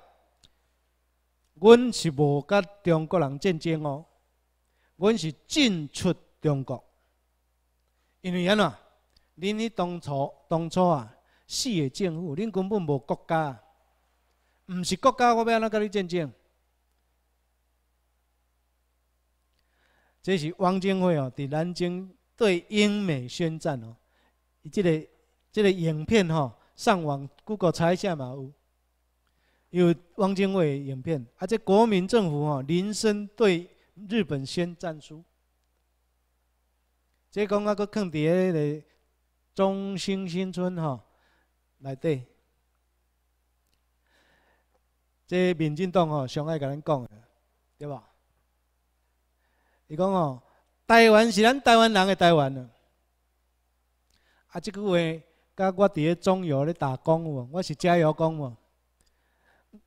阮是无甲中国人战争哦，阮是进出中国。因为安怎，您迄当初当初啊，四个政府，您根本无国家，毋是国家，我要安怎跟你战争？这是汪精卫哦，在南京对英美宣战哦。伊这个这个影片哈，上网 Google 查一下嘛有，有汪精卫影片，而且国民政府哦，林森对日本宣战书。即讲啊，搁放伫个中兴新村吼内底。即民进党吼上爱甲咱讲，对吧？伊讲吼，台湾是咱台湾人嘅台湾。啊，即句话，甲我伫个中油咧打工喎，我是加油工喎。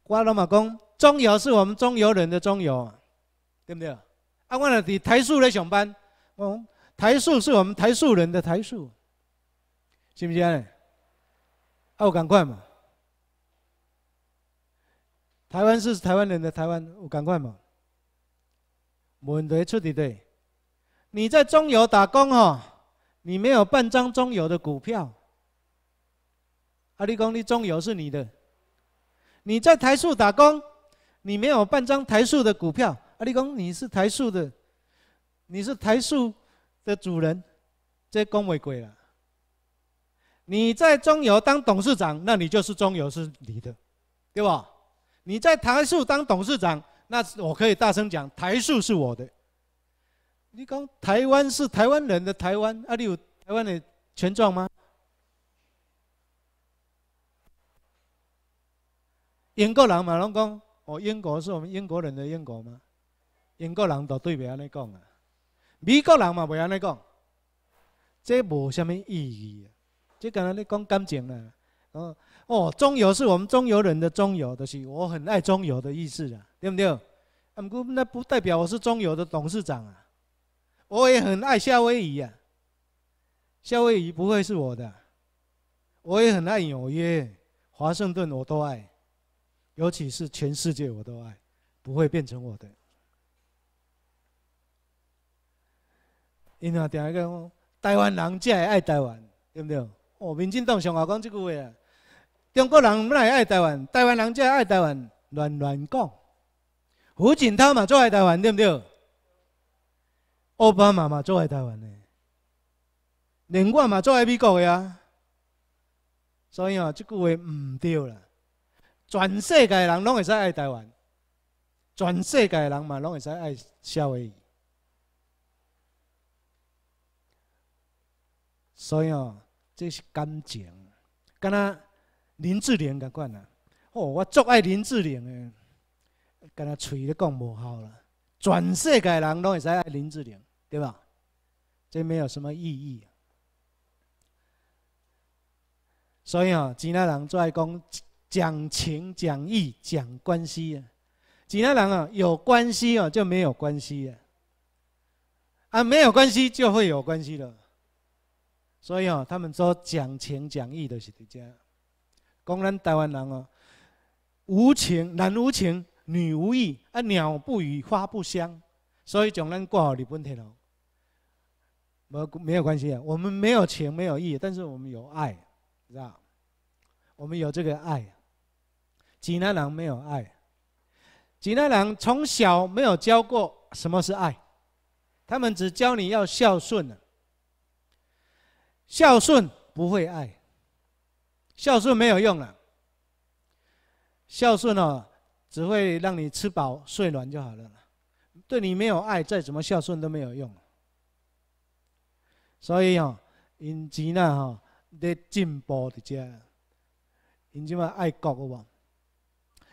我拢嘛讲，中油是我们中油人的中油，对不对？啊，我咧伫台塑咧上班。台塑是我们台塑人的台塑，信不信？我赶快嘛。台湾是台湾人的台湾，我赶快嘛。没人对，彻底对。你在中油打工哦，你没有半张中油的股票。阿里工，你中油是你的。你在台塑打工，你没有半张台塑的股票。阿里工，你是台塑的，你是台塑。的主人，这公为贵了。你在中油当董事长，那你就是中油是你的，对吧？你在台塑当董事长，那我可以大声讲，台塑是我的。你讲台湾是台湾人的台湾，啊，你有台湾的权状吗？英国人嘛，侬讲哦，英国是我们英国人的英国吗？英国人都对袂安尼讲啊。美国人嘛，袂安尼讲，这无什么意义啊！只讲你讲感情啊，哦哦，中游是我们中游人的中游的是，我很爱中游的意思啊，对不对？过那不代表我是中游的董事长啊，我也很爱夏威夷啊，夏威夷不会是我的，我也很爱纽约、华盛顿，我都爱，尤其是全世界我都爱，不会变成我的。因啊，定伊讲，台湾人才会爱台湾，对毋对？哦，民进党上下讲即句话啊，中国人没哪会爱台湾，台湾人会爱台湾，乱乱讲。胡锦涛嘛最爱台湾，对毋对？奥巴马嘛最爱台湾的，连我嘛最爱美国的啊。所以啊，即句话毋对啦。全世界人拢会使爱台湾，全世界人嘛拢会使爱夏威夷。所以哦，这是感情，敢那林志玲甲款啊，哦，我足爱林志玲诶，敢那嘴咧讲无效啦，全世界人拢会使爱林志玲，对吧？这没有什么意义。所以哦，其他人最爱讲讲情、讲义、讲关系啊。其他人啊，有关系啊就没有关系啊，啊没有关系就会有关系了。所以哦，他们说讲情讲义的是在讲，讲咱台湾人哦，无情男无情，女无义，啊鸟不语，花不香，所以讲咱过好你问题了，没没有关系啊，我们没有情没有义，但是我们有爱，知道我们有这个爱，济南人没有爱，济南人从小没有教过什么是爱，他们只教你要孝顺了。孝顺不会爱。孝顺没有用了。孝顺哦，只会让你吃饱睡暖就好了。对你没有爱，再怎么孝顺都没有用。所以哦，人吉呢哈在进步的家。尹吉嘛爱国哦，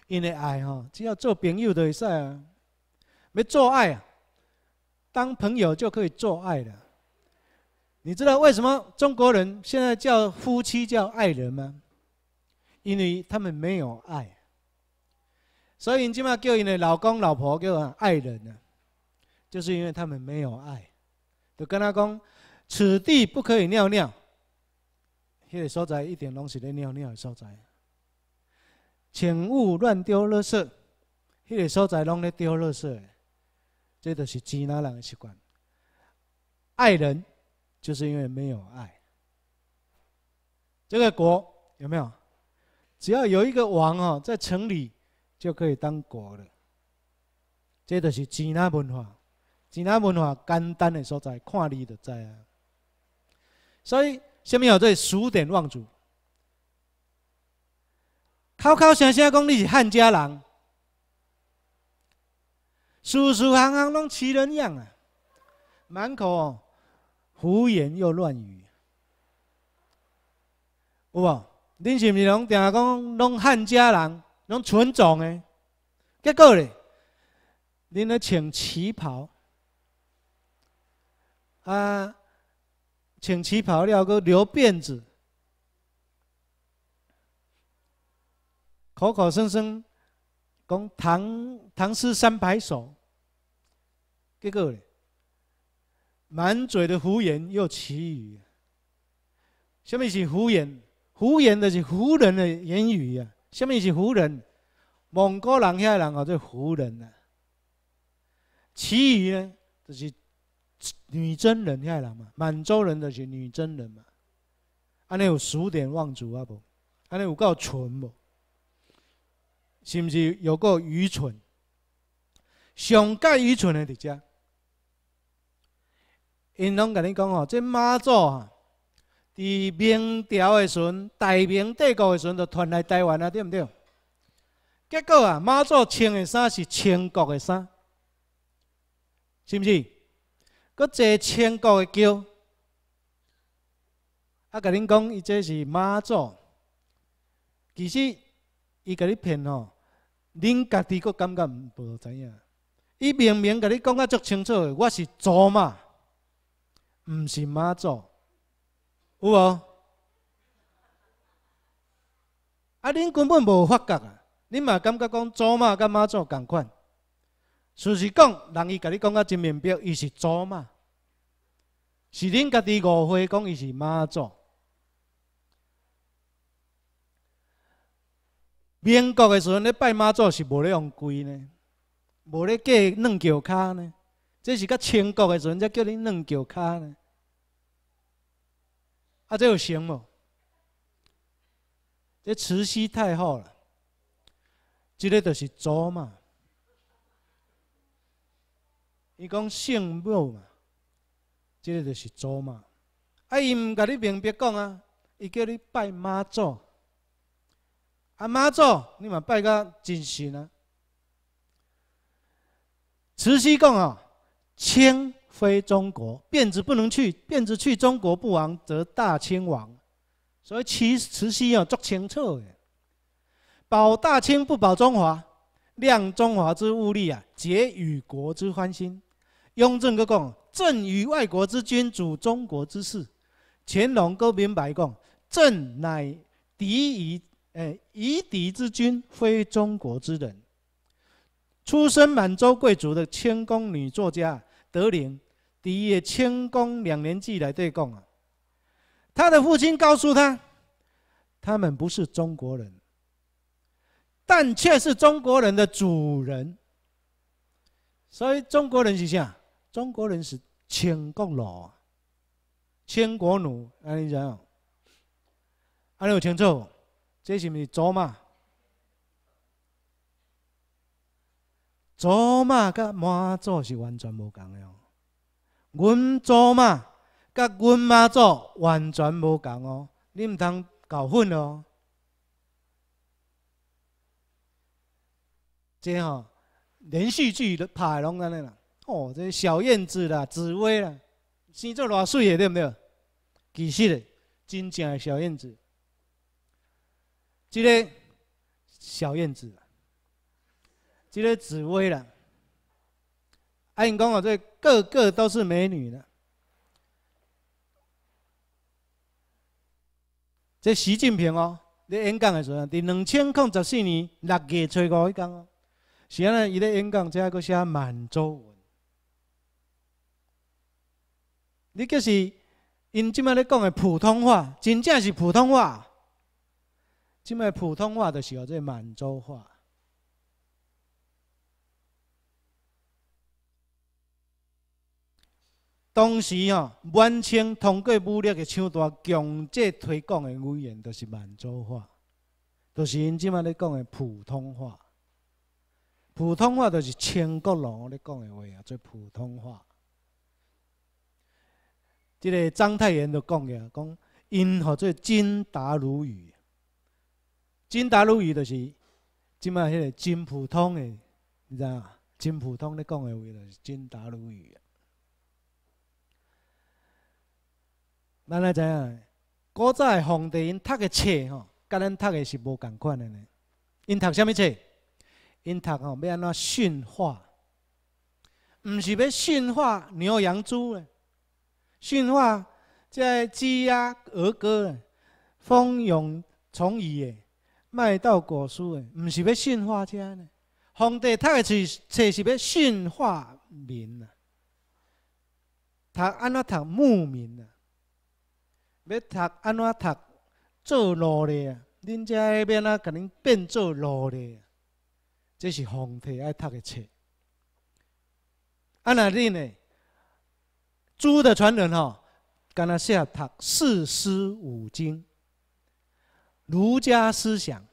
因为爱哈，只要做朋友都会说啊，没做爱啊，当朋友就可以做爱了。你知道为什么中国人现在叫夫妻叫爱人吗？因为他们没有爱，所以今嘛叫你的老公老婆叫爱人呢，就是因为他们没有爱。就跟他讲，此地不可以尿尿，迄个所在一定拢是咧尿尿的所在，请勿乱丢垃圾，迄个所在拢咧丢垃圾的，这都是基那人的习惯。爱人。就是因为没有爱，这个国有没有？只要有一个王哦，在城里就可以当国了。这就是指南文化，指南文化简单的所在，看你就知啊。所以，下面有这数典忘祖，口口声声讲你是汉家人，书书行行拢齐人样啊，满口。哦。胡言又乱语，有无？恁是毋是拢定讲拢汉家人，拢纯种诶？结果咧，恁咧穿旗袍，啊，穿旗袍了后个留辫子，口口声声讲唐唐诗三百首，结果咧。满嘴的胡言又歧语，下面是胡言，胡言的是胡人的言语呀。下面是胡人，蒙古人遐人哦，是胡人啊。歧语呢，就是女真人遐人嘛，满洲人就是女真人嘛。安尼有数典忘祖啊不？安尼有够蠢不？是不是有个愚蠢？上该愚蠢的这遮。因拢甲你讲吼，即妈祖啊，伫明朝的时阵，大明帝国的时阵就传来台湾啊，对毋对？结果啊，妈祖穿的衫是清国的衫，是毋是？佮坐清国的轿，啊，甲恁讲伊即是妈祖，其实伊佮你骗哦，恁家己佫感觉无知影。伊明明甲你讲啊足清楚，我是祖妈。毋是妈祖，有无？啊！恁根本无发觉啊！恁嘛感觉讲祖妈甲妈祖共款。事实讲，人伊甲你讲啊真明白，伊是祖妈，是恁家己误会讲伊是妈祖。民国的时阵，咧拜妈祖是无咧用跪呢，无咧过弄桥卡呢。这是佮清国的时阵才叫你两脚骹呢，啊，这有行无？这慈禧太后啦，这个就是祖嘛。伊讲姓母嘛，这个就是祖嘛。啊，伊毋甲你明白讲啊，伊叫你拜妈祖，啊妈祖，你嘛拜个真神啊。慈禧讲哦。清非中国，辫子不能去，辫子去，中国不亡则大清亡。所以，慈慈禧要做清策耶，保大清不保中华，量中华之物力啊，结与国之欢心。雍正哥共，朕与外国之君主，中国之事。乾隆哥明白共，朕乃敌与诶，以敌之君，非中国之人。出身满洲贵族的清宫女作家德龄，第一清宫两年记来对供啊。他的父亲告诉他，他们不是中国人，但却是中国人的主人。所以中国人是啥？中国人是千国奴啊，千国奴。安尼怎？安尼有清楚？这是咪祖妈？祖妈甲妈祖是完全无共的哦，阮祖妈甲阮妈祖完全无共哦，你毋通搞混哦。即吼连续剧都拍拢安尼啦，哦，这小燕子啦，紫薇啦，生做偌水的对毋对？其实，真正的小燕子，即个小燕子。即个紫薇啦，啊，因讲哦，这个个都是美女的。这习近平哦，咧演讲的时候，伫两千零十四年六月初五迄天哦，是安尼，伊咧演讲，再阿个写满洲文。你即是因即卖咧讲的普通话，真正是普通话。即卖普通话的时候，这满洲话。当时哦，满清通过武力嘅手段强制推广嘅语言，就是满洲话，就是因即卖咧讲嘅普通话。普通话就是清国佬咧讲嘅话啊，做普通话。即个章太炎就讲嘅，讲因号做“金达鲁语”。金达鲁语就是即卖迄个真普通嘅，你知啊？真普通咧讲嘅话，就是金达鲁语。咱来怎样？古早皇帝因读的册吼，甲咱读的是无共款的呢。因读什物册？因读吼要安怎驯化？毋是要驯化牛羊猪嘞？驯化这鸡鸭鹅鸽、蜂蛹虫蚁的、麦稻果树的，毋是要驯化遮呢？皇帝读的册册是要驯化民啊，他安那读牧民啊？要读安怎读？做奴隶恁遮要变啊，把恁变做奴隶啊！这是皇帝爱读的册。安那恁呢？朱的传人吼，干那适合读四书五经、儒家思想、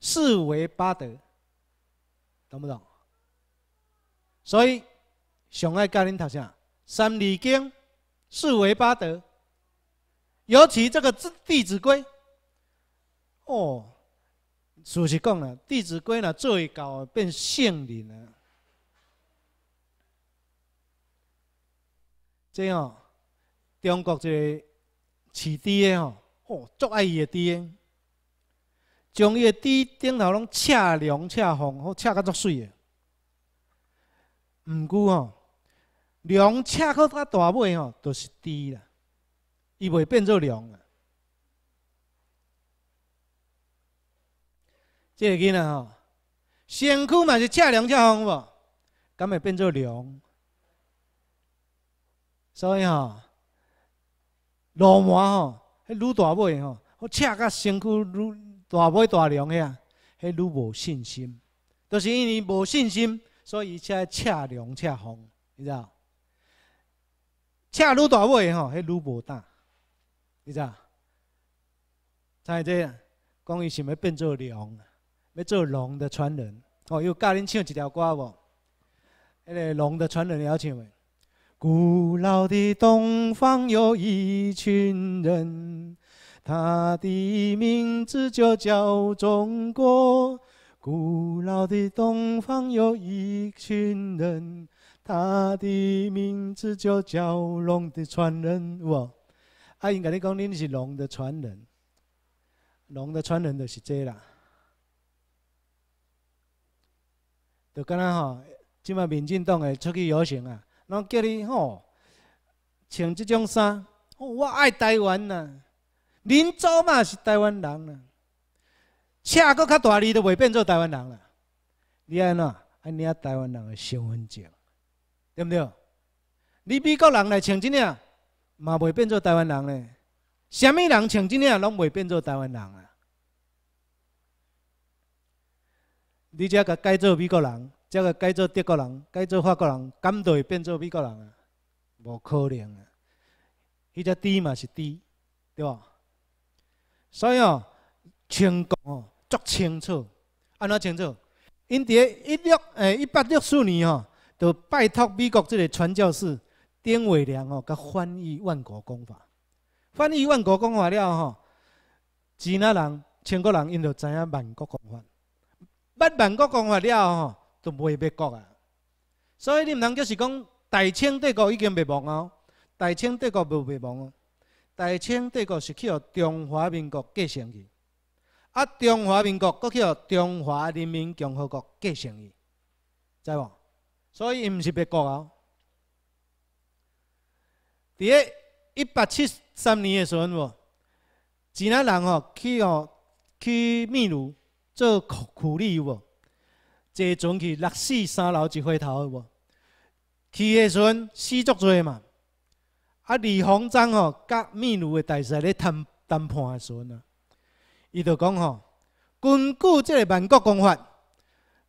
四维八德，懂不懂？所以上爱教恁读啥？三字经、四维八德。尤其这个《子弟子规》，哦，事实讲了，《弟子规》呢最高变圣人了。这样，中国这猪的哦，哦，足爱伊猪的，将伊个猪顶头拢恰凉恰红，好恰到足水的。唔过哦，凉恰到大尾哦，都是猪啦。伊袂变做凉啊！这个囝吼，身躯嘛是恰凉恰风无，敢会变做凉。所以吼，落满吼，迄愈大尾吼，恰甲身躯愈大尾大凉遐，迄愈无信心。就是因为无信心，所以才恰凉恰风，你知道？恰愈大尾吼，迄愈无胆。你知？蔡仔讲，伊想要变做龙，要做龙的传人。哦，又教恁唱一条歌无？那个龙的传人，恁要唱袂？古老的东方有一群人，他的名字就叫中国。古老的东方有一群人，他的名字就叫龙的传人。啊，因甲你讲，恁是龙的传人，龙的传人就是这啦。就敢若吼，即马民进党会出去游行啊，拢叫你吼，穿即种衫，我爱台湾呐，恁祖嘛是台湾人呐，车搁较大力都袂变做台湾人啦，你安怎？安尼啊，台湾人的身份证，对毋对？你美国人来穿即领？嘛，袂变做台湾人咧。什么人穿即领，拢袂变做台湾人啊？你这个改做美国人，这个改做德国人，改做法国人，敢都会变做美国人啊？无可能啊！迄只猪嘛是猪，对吧？所以哦，清国哦，足清楚，安怎清楚？因在一六诶一八六四年哦，就拜托美国即个传教士。丁伟良哦，佮翻译万国公法，翻译万国公法了吼，钱那人、千国人，因就知影万国公法。捌《万国公法了吼，就袂灭国啊。所以你毋通就是讲，大清帝国已经灭亡啊，大清帝国无灭亡啊，大清帝国是去互中华民国继承去，啊，中华民国佫去互中华人民共和国继承去，知无？所以伊毋是灭国啊。第一，一八七三年的时阵无，钱南人吼去吼去秘鲁做苦苦力无，坐船去六四三楼一回头无，去的时阵死足侪嘛，啊李鸿章吼甲秘鲁的大使咧谈谈判的时阵啊，伊就讲吼，根据即个万国公法，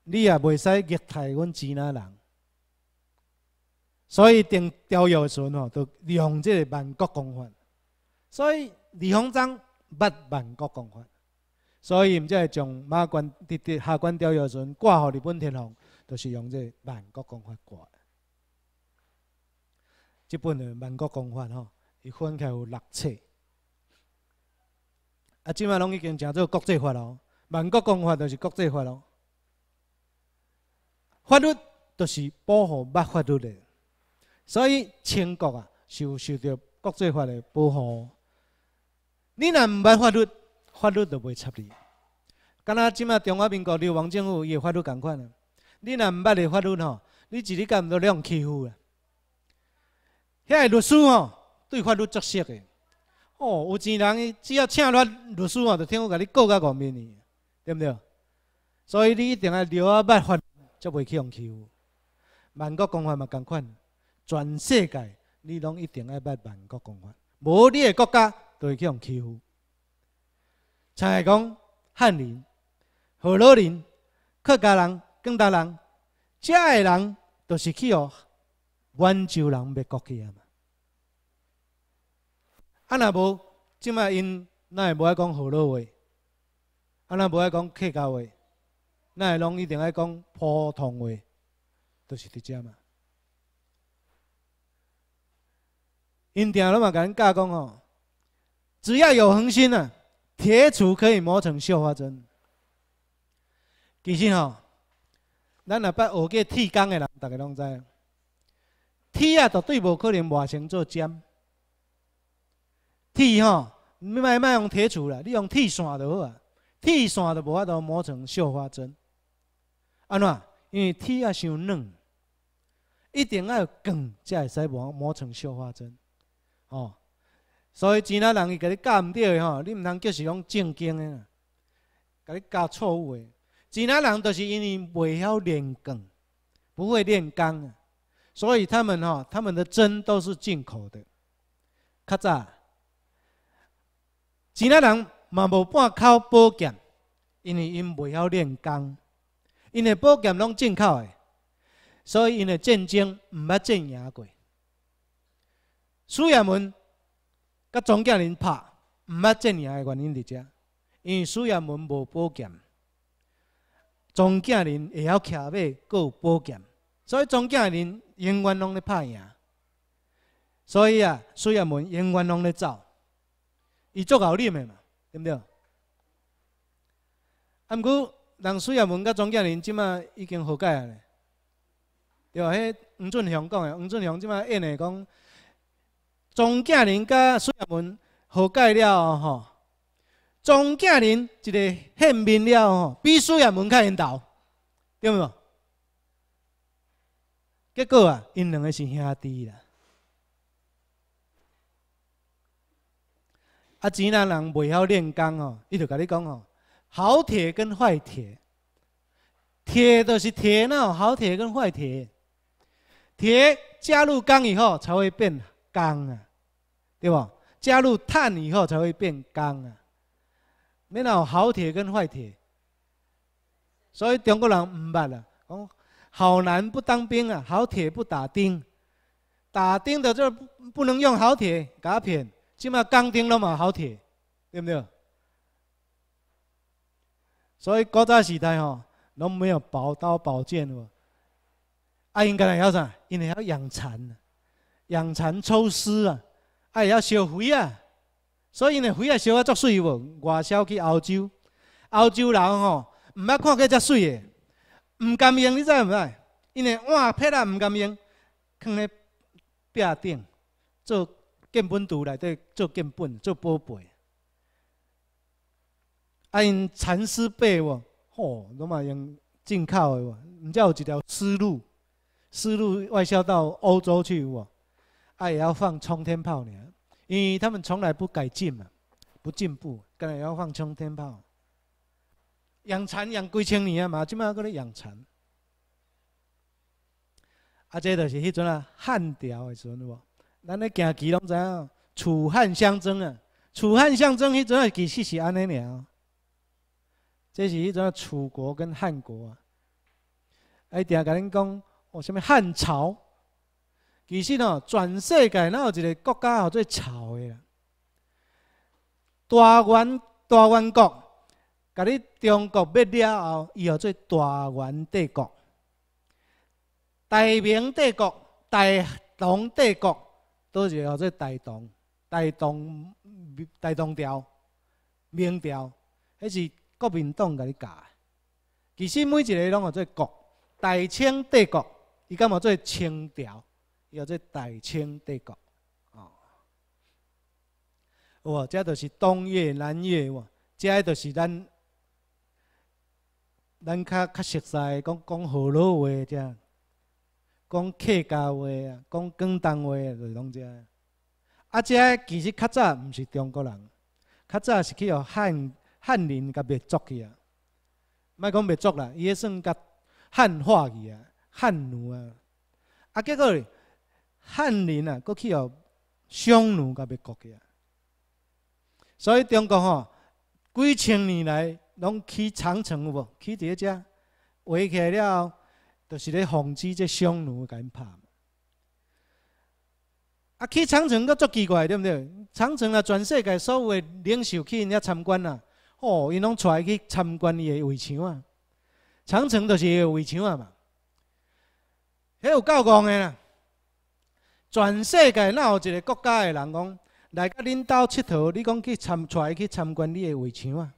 你也袂使虐待阮钱南人。所以约钓时阵吼，利用这万国公法。所以李鸿章捌万国公法，所以才则将马关、直日、下关钓时阵挂给日本天皇，就是用这万国公法挂。这本万国公法吼，伊分开有六册。啊，即卖拢已经成做国际法咯。万国公法就是国际法咯。法律就是保护捌法律的。所以，全国啊，受受到国际法的保护。你若毋捌法律，法律都袂插你。敢若即马中华民国流亡政府，伊会法律共款。你若毋捌咧法律吼，你一日干毋到让欺负啊。遐律师吼，对法律执事嘅。哦，有钱人伊只要请落律师吼，就听我甲你告甲外面去，对毋对？所以你一定要留啊捌法律，就袂去互欺负。万国公法嘛共款。全世界，你拢一定爱捌万国共法，无你个国家就会去用欺负。像讲汉人、荷兰人、客家人、广大人，遮个人都是去学温州人灭国去啊嘛。啊，若无即卖因，那会无爱讲荷兰话，啊，若无爱讲客家话，那会拢一定爱讲普通话，都是伫遮嘛。因电拢嘛，甲人教讲吼，只要有恒心啊，铁杵可以磨成绣花针。其实吼，咱若捌学过铁工的人，大家拢知，铁啊，绝对无可能磨成做针。铁吼，你莫莫用铁杵啦，你用铁线就好啊。铁线都无法度磨成绣花针，安怎？因为铁啊伤软，一定要钢才会使磨磨成绣花针。哦，所以吉拿人伊给你教毋对的吼，你毋能叫是讲正经的，给你教错误的。吉拿人就是因为袂晓练钢，不会练钢，所以他们吼，他们的针都是进口的。卡扎，吉拿人嘛无半口保健，因为因袂晓练钢，因的保健拢进口的，所以因的战争毋捌战赢过。苏亚门甲庄佳仁拍毋捌遮尔的原因伫遮，因为苏亚门无保剑，庄佳仁会晓骑马，佮有保剑，所以庄佳仁永远拢咧拍赢，所以啊，苏亚门永远拢咧走，伊做教练诶嘛，对毋对？啊，毋过人苏亚门甲庄佳仁即马已经和解咧，对啊，迄黄俊雄讲诶，黄俊雄即马演诶讲。钟健林甲苏亚文和解了吼，钟健林一个献明了吼，比苏亚文较缘投，对唔喽？结果啊，因两个是兄弟啦。啊，指南人袂晓炼钢哦，伊就甲你讲哦，好铁跟坏铁，铁都是铁那好铁跟坏铁，铁加入钢以后才会变。钢啊，对不？加入碳以后才会变钢啊，没有好铁跟坏铁。所以中国人唔捌啊，讲好男不当兵啊，好铁不打钉，打钉的就不能用好铁，假片，即码钢钉了嘛，好铁，对不对？所以古代时代吼，拢没有宝刀宝剑哦，阿应该来要啥？因为要养蚕。养蚕抽丝啊，还要烧灰啊，所以呢，灰啊烧啊足水无？外销去欧洲，欧洲人吼，毋捌看过遮水嘅，毋敢用，你知毋知？因为碗、盆啊毋敢用，放咧壁顶做建本图内底做建本做宝贝。啊，因蚕丝被哦，吼，拢嘛用进口哦，毋知有一条丝路，丝路外销到欧洲去哦。他也要放冲天炮呢，因为他们从来不改进嘛，不进步，当然也要放冲天炮。养蚕养几千年啊，嘛即马搁咧养蚕。啊，这就是迄种啊汉朝的时候，咱咧行棋拢知影，楚汉相争啊，楚汉相争迄种啊几时是安尼了？这是一种楚国跟汉国，啊，哎定下甲恁讲，哦，什么汉朝？其实哦，全世界哪有一个国家号做潮啦？大元大元国，甲你中国灭了后，伊号做大元帝国；大明帝国、大唐帝国都是号做大唐、大唐、大唐朝、明朝，迄是国民党甲你教。其实每一个拢号做国。大清帝国，伊敢嘛做清朝？叫做大清帝国，哦，哇，遮着是东粤、南粤，哇，遮个是咱咱较较熟悉，讲讲河洛话只，讲客家话啊，讲广东话就是拢遮。啊，遮其实较早毋是中国人，较早是去互汉汉人甲灭族去啊，莫讲灭族啦，伊个算甲汉化去啊，汉奴啊，啊，结果呢？汉人啊，过去有匈奴甲要过去啊，所以中国吼几千年来拢起长城有无？起伫个遮围起来了，就是咧防止这匈奴甲因拍嘛。啊，去长城阁足奇怪，对不对？长城啊，全世界所有的领袖去因遐参观啊，哦，因拢出来去参观伊的围墙啊。长城就是围墙啊嘛，迄有够戆诶啦。全世界哪有一个国家的人讲来到恁兜佚佗？你讲去参出去参观你的围墙啊？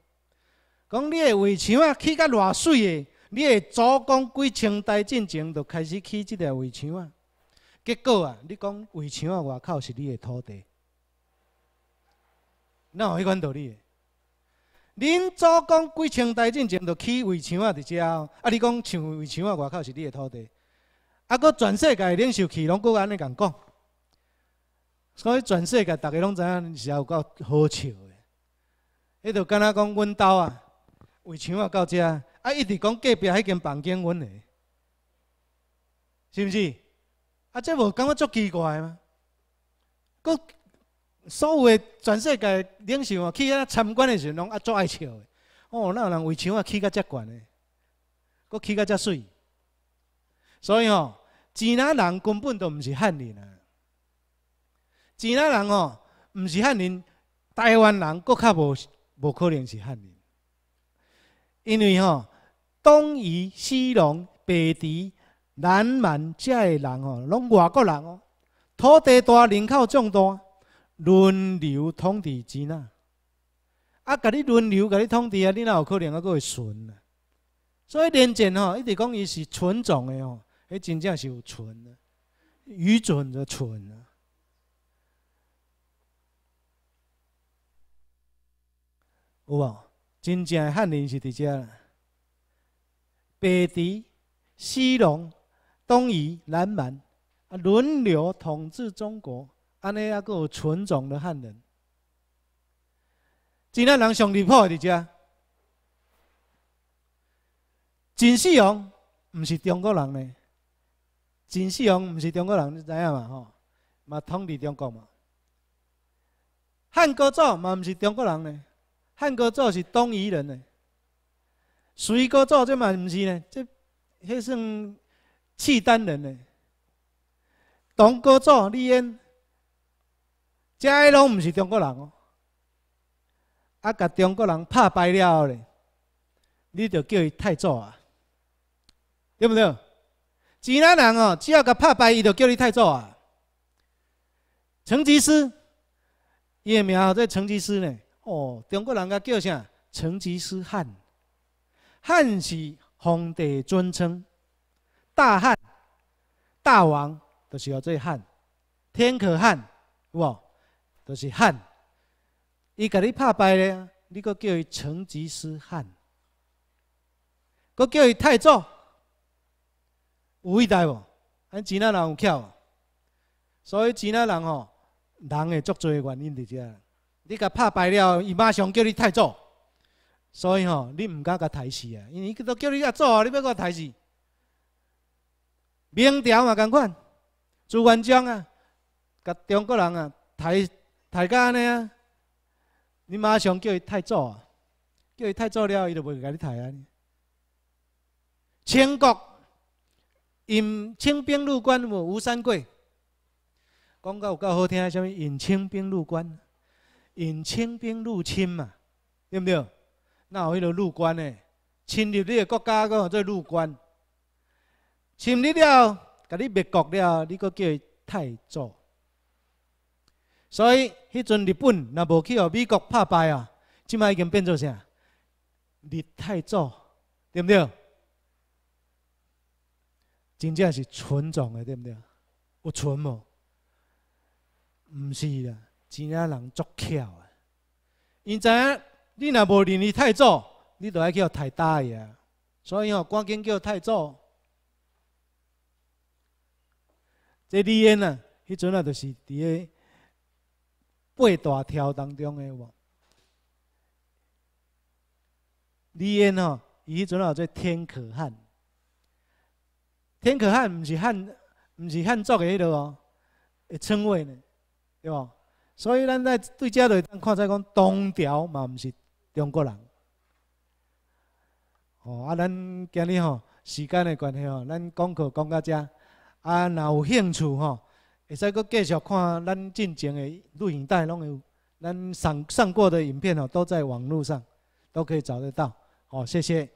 讲你的围墙啊起甲偌水的，你的祖公几千代进前就开始起这个围墙啊？结果啊，你讲围墙啊外口是你的土地，哪有迄款道理？恁祖公几千代进前就起围墙啊伫遮，啊你讲像围墙啊外口是你的土地，啊搁全世界领袖去拢过安尼共讲。所以全世界大家拢知影，是有够好笑的。迄就敢若讲，阮兜啊围墙啊到遮，啊一直讲隔壁迄间房间阮的，是毋是？啊这无感觉足奇怪吗？佮所有的全世界领袖啊去遐参观的时，拢啊足爱笑的。哦，哪有人围墙啊起甲遮悬的，佮起甲遮水？所以吼，钱南人根本都毋是汉人啊！吉那人哦，毋是汉人，台湾人更较无无可能是汉人，因为吼，东夷、西戎、北狄、南蛮遮诶人哦，拢外国人哦，土地大，人口众多，轮流统治吉那，啊，甲你轮流甲你统治啊，你哪有可能啊？佫会纯啊？所以年前吼，一直讲伊是纯种的哦，迄真正是有纯的，愚蠢的纯啊。有无？真正的汉人是伫遮，北狄、西戎、东夷、南蛮啊，轮流统治中国。安尼啊，个纯种的汉人，真正人上离谱的伫遮？金世雄唔是中国人呢？金世雄唔是中国人，你知影嘛？吼，嘛统治中国嘛。汉高祖嘛唔是中国人呢？汉高祖是东夷人呢，隋高祖即嘛毋是呢，即迄算契丹人呢。东高祖李渊，遮个拢毋是中国人哦，啊，甲中国人拍败了呢？你就叫伊太祖啊，对不对？其他人哦，只要甲拍败，伊就叫你太祖啊。成吉思，叶苗在成吉思呢。哦，中国人个叫啥？成吉思汗，汉是皇帝尊称，大汉、大王都是叫做汉，天可汗，哇，不？都是汉，伊甲你拍败咧，你阁叫伊成吉思汗，阁叫伊太祖，有伟大无？安吉那人有巧，所以吉那人吼，人会作作原因伫遮。你甲拍败了，伊马上叫你太祖。所以吼，你毋敢甲抬死啊！因为都叫你甲做啊，你要甲抬死。明朝嘛，共款，朱元璋啊，甲中国人啊，抬抬家安尼啊，你马上叫伊太祖啊，叫伊太祖了，伊就袂甲你抬啊。清国引清兵入关，有吴三桂，广有够好听，啥物引清兵入关。引清兵入侵嘛，对不对？那有迄啰入关呢？侵入你个国家，讲叫做入关。侵入了，甲你灭国了，你个叫太祖。所以迄阵日本若无去互美国拍败啊，即卖已经变做啥？日太祖，对不对？真正是纯种的，对不对？有纯无？唔是啦。真正人足巧啊！知影你若无认伊太祖，你都爱叫太大爷，所以吼，赶紧叫太祖。这李渊啊，迄阵啊，就是伫个八大条当中的无。李吼、哦，伊迄阵啊做天可汗。天可汗毋是汉，毋是汉族的迄落哦，称谓呢，对无？所以咱在对这落，咱看在讲东条嘛，毋是中国人。哦，啊，咱今日吼时间的关系哦，咱讲课讲到这，啊，若有兴趣吼，会使阁继续看咱进前的录影带，拢有咱上上过的影片哦，都在网络上都可以找得到。好，谢谢。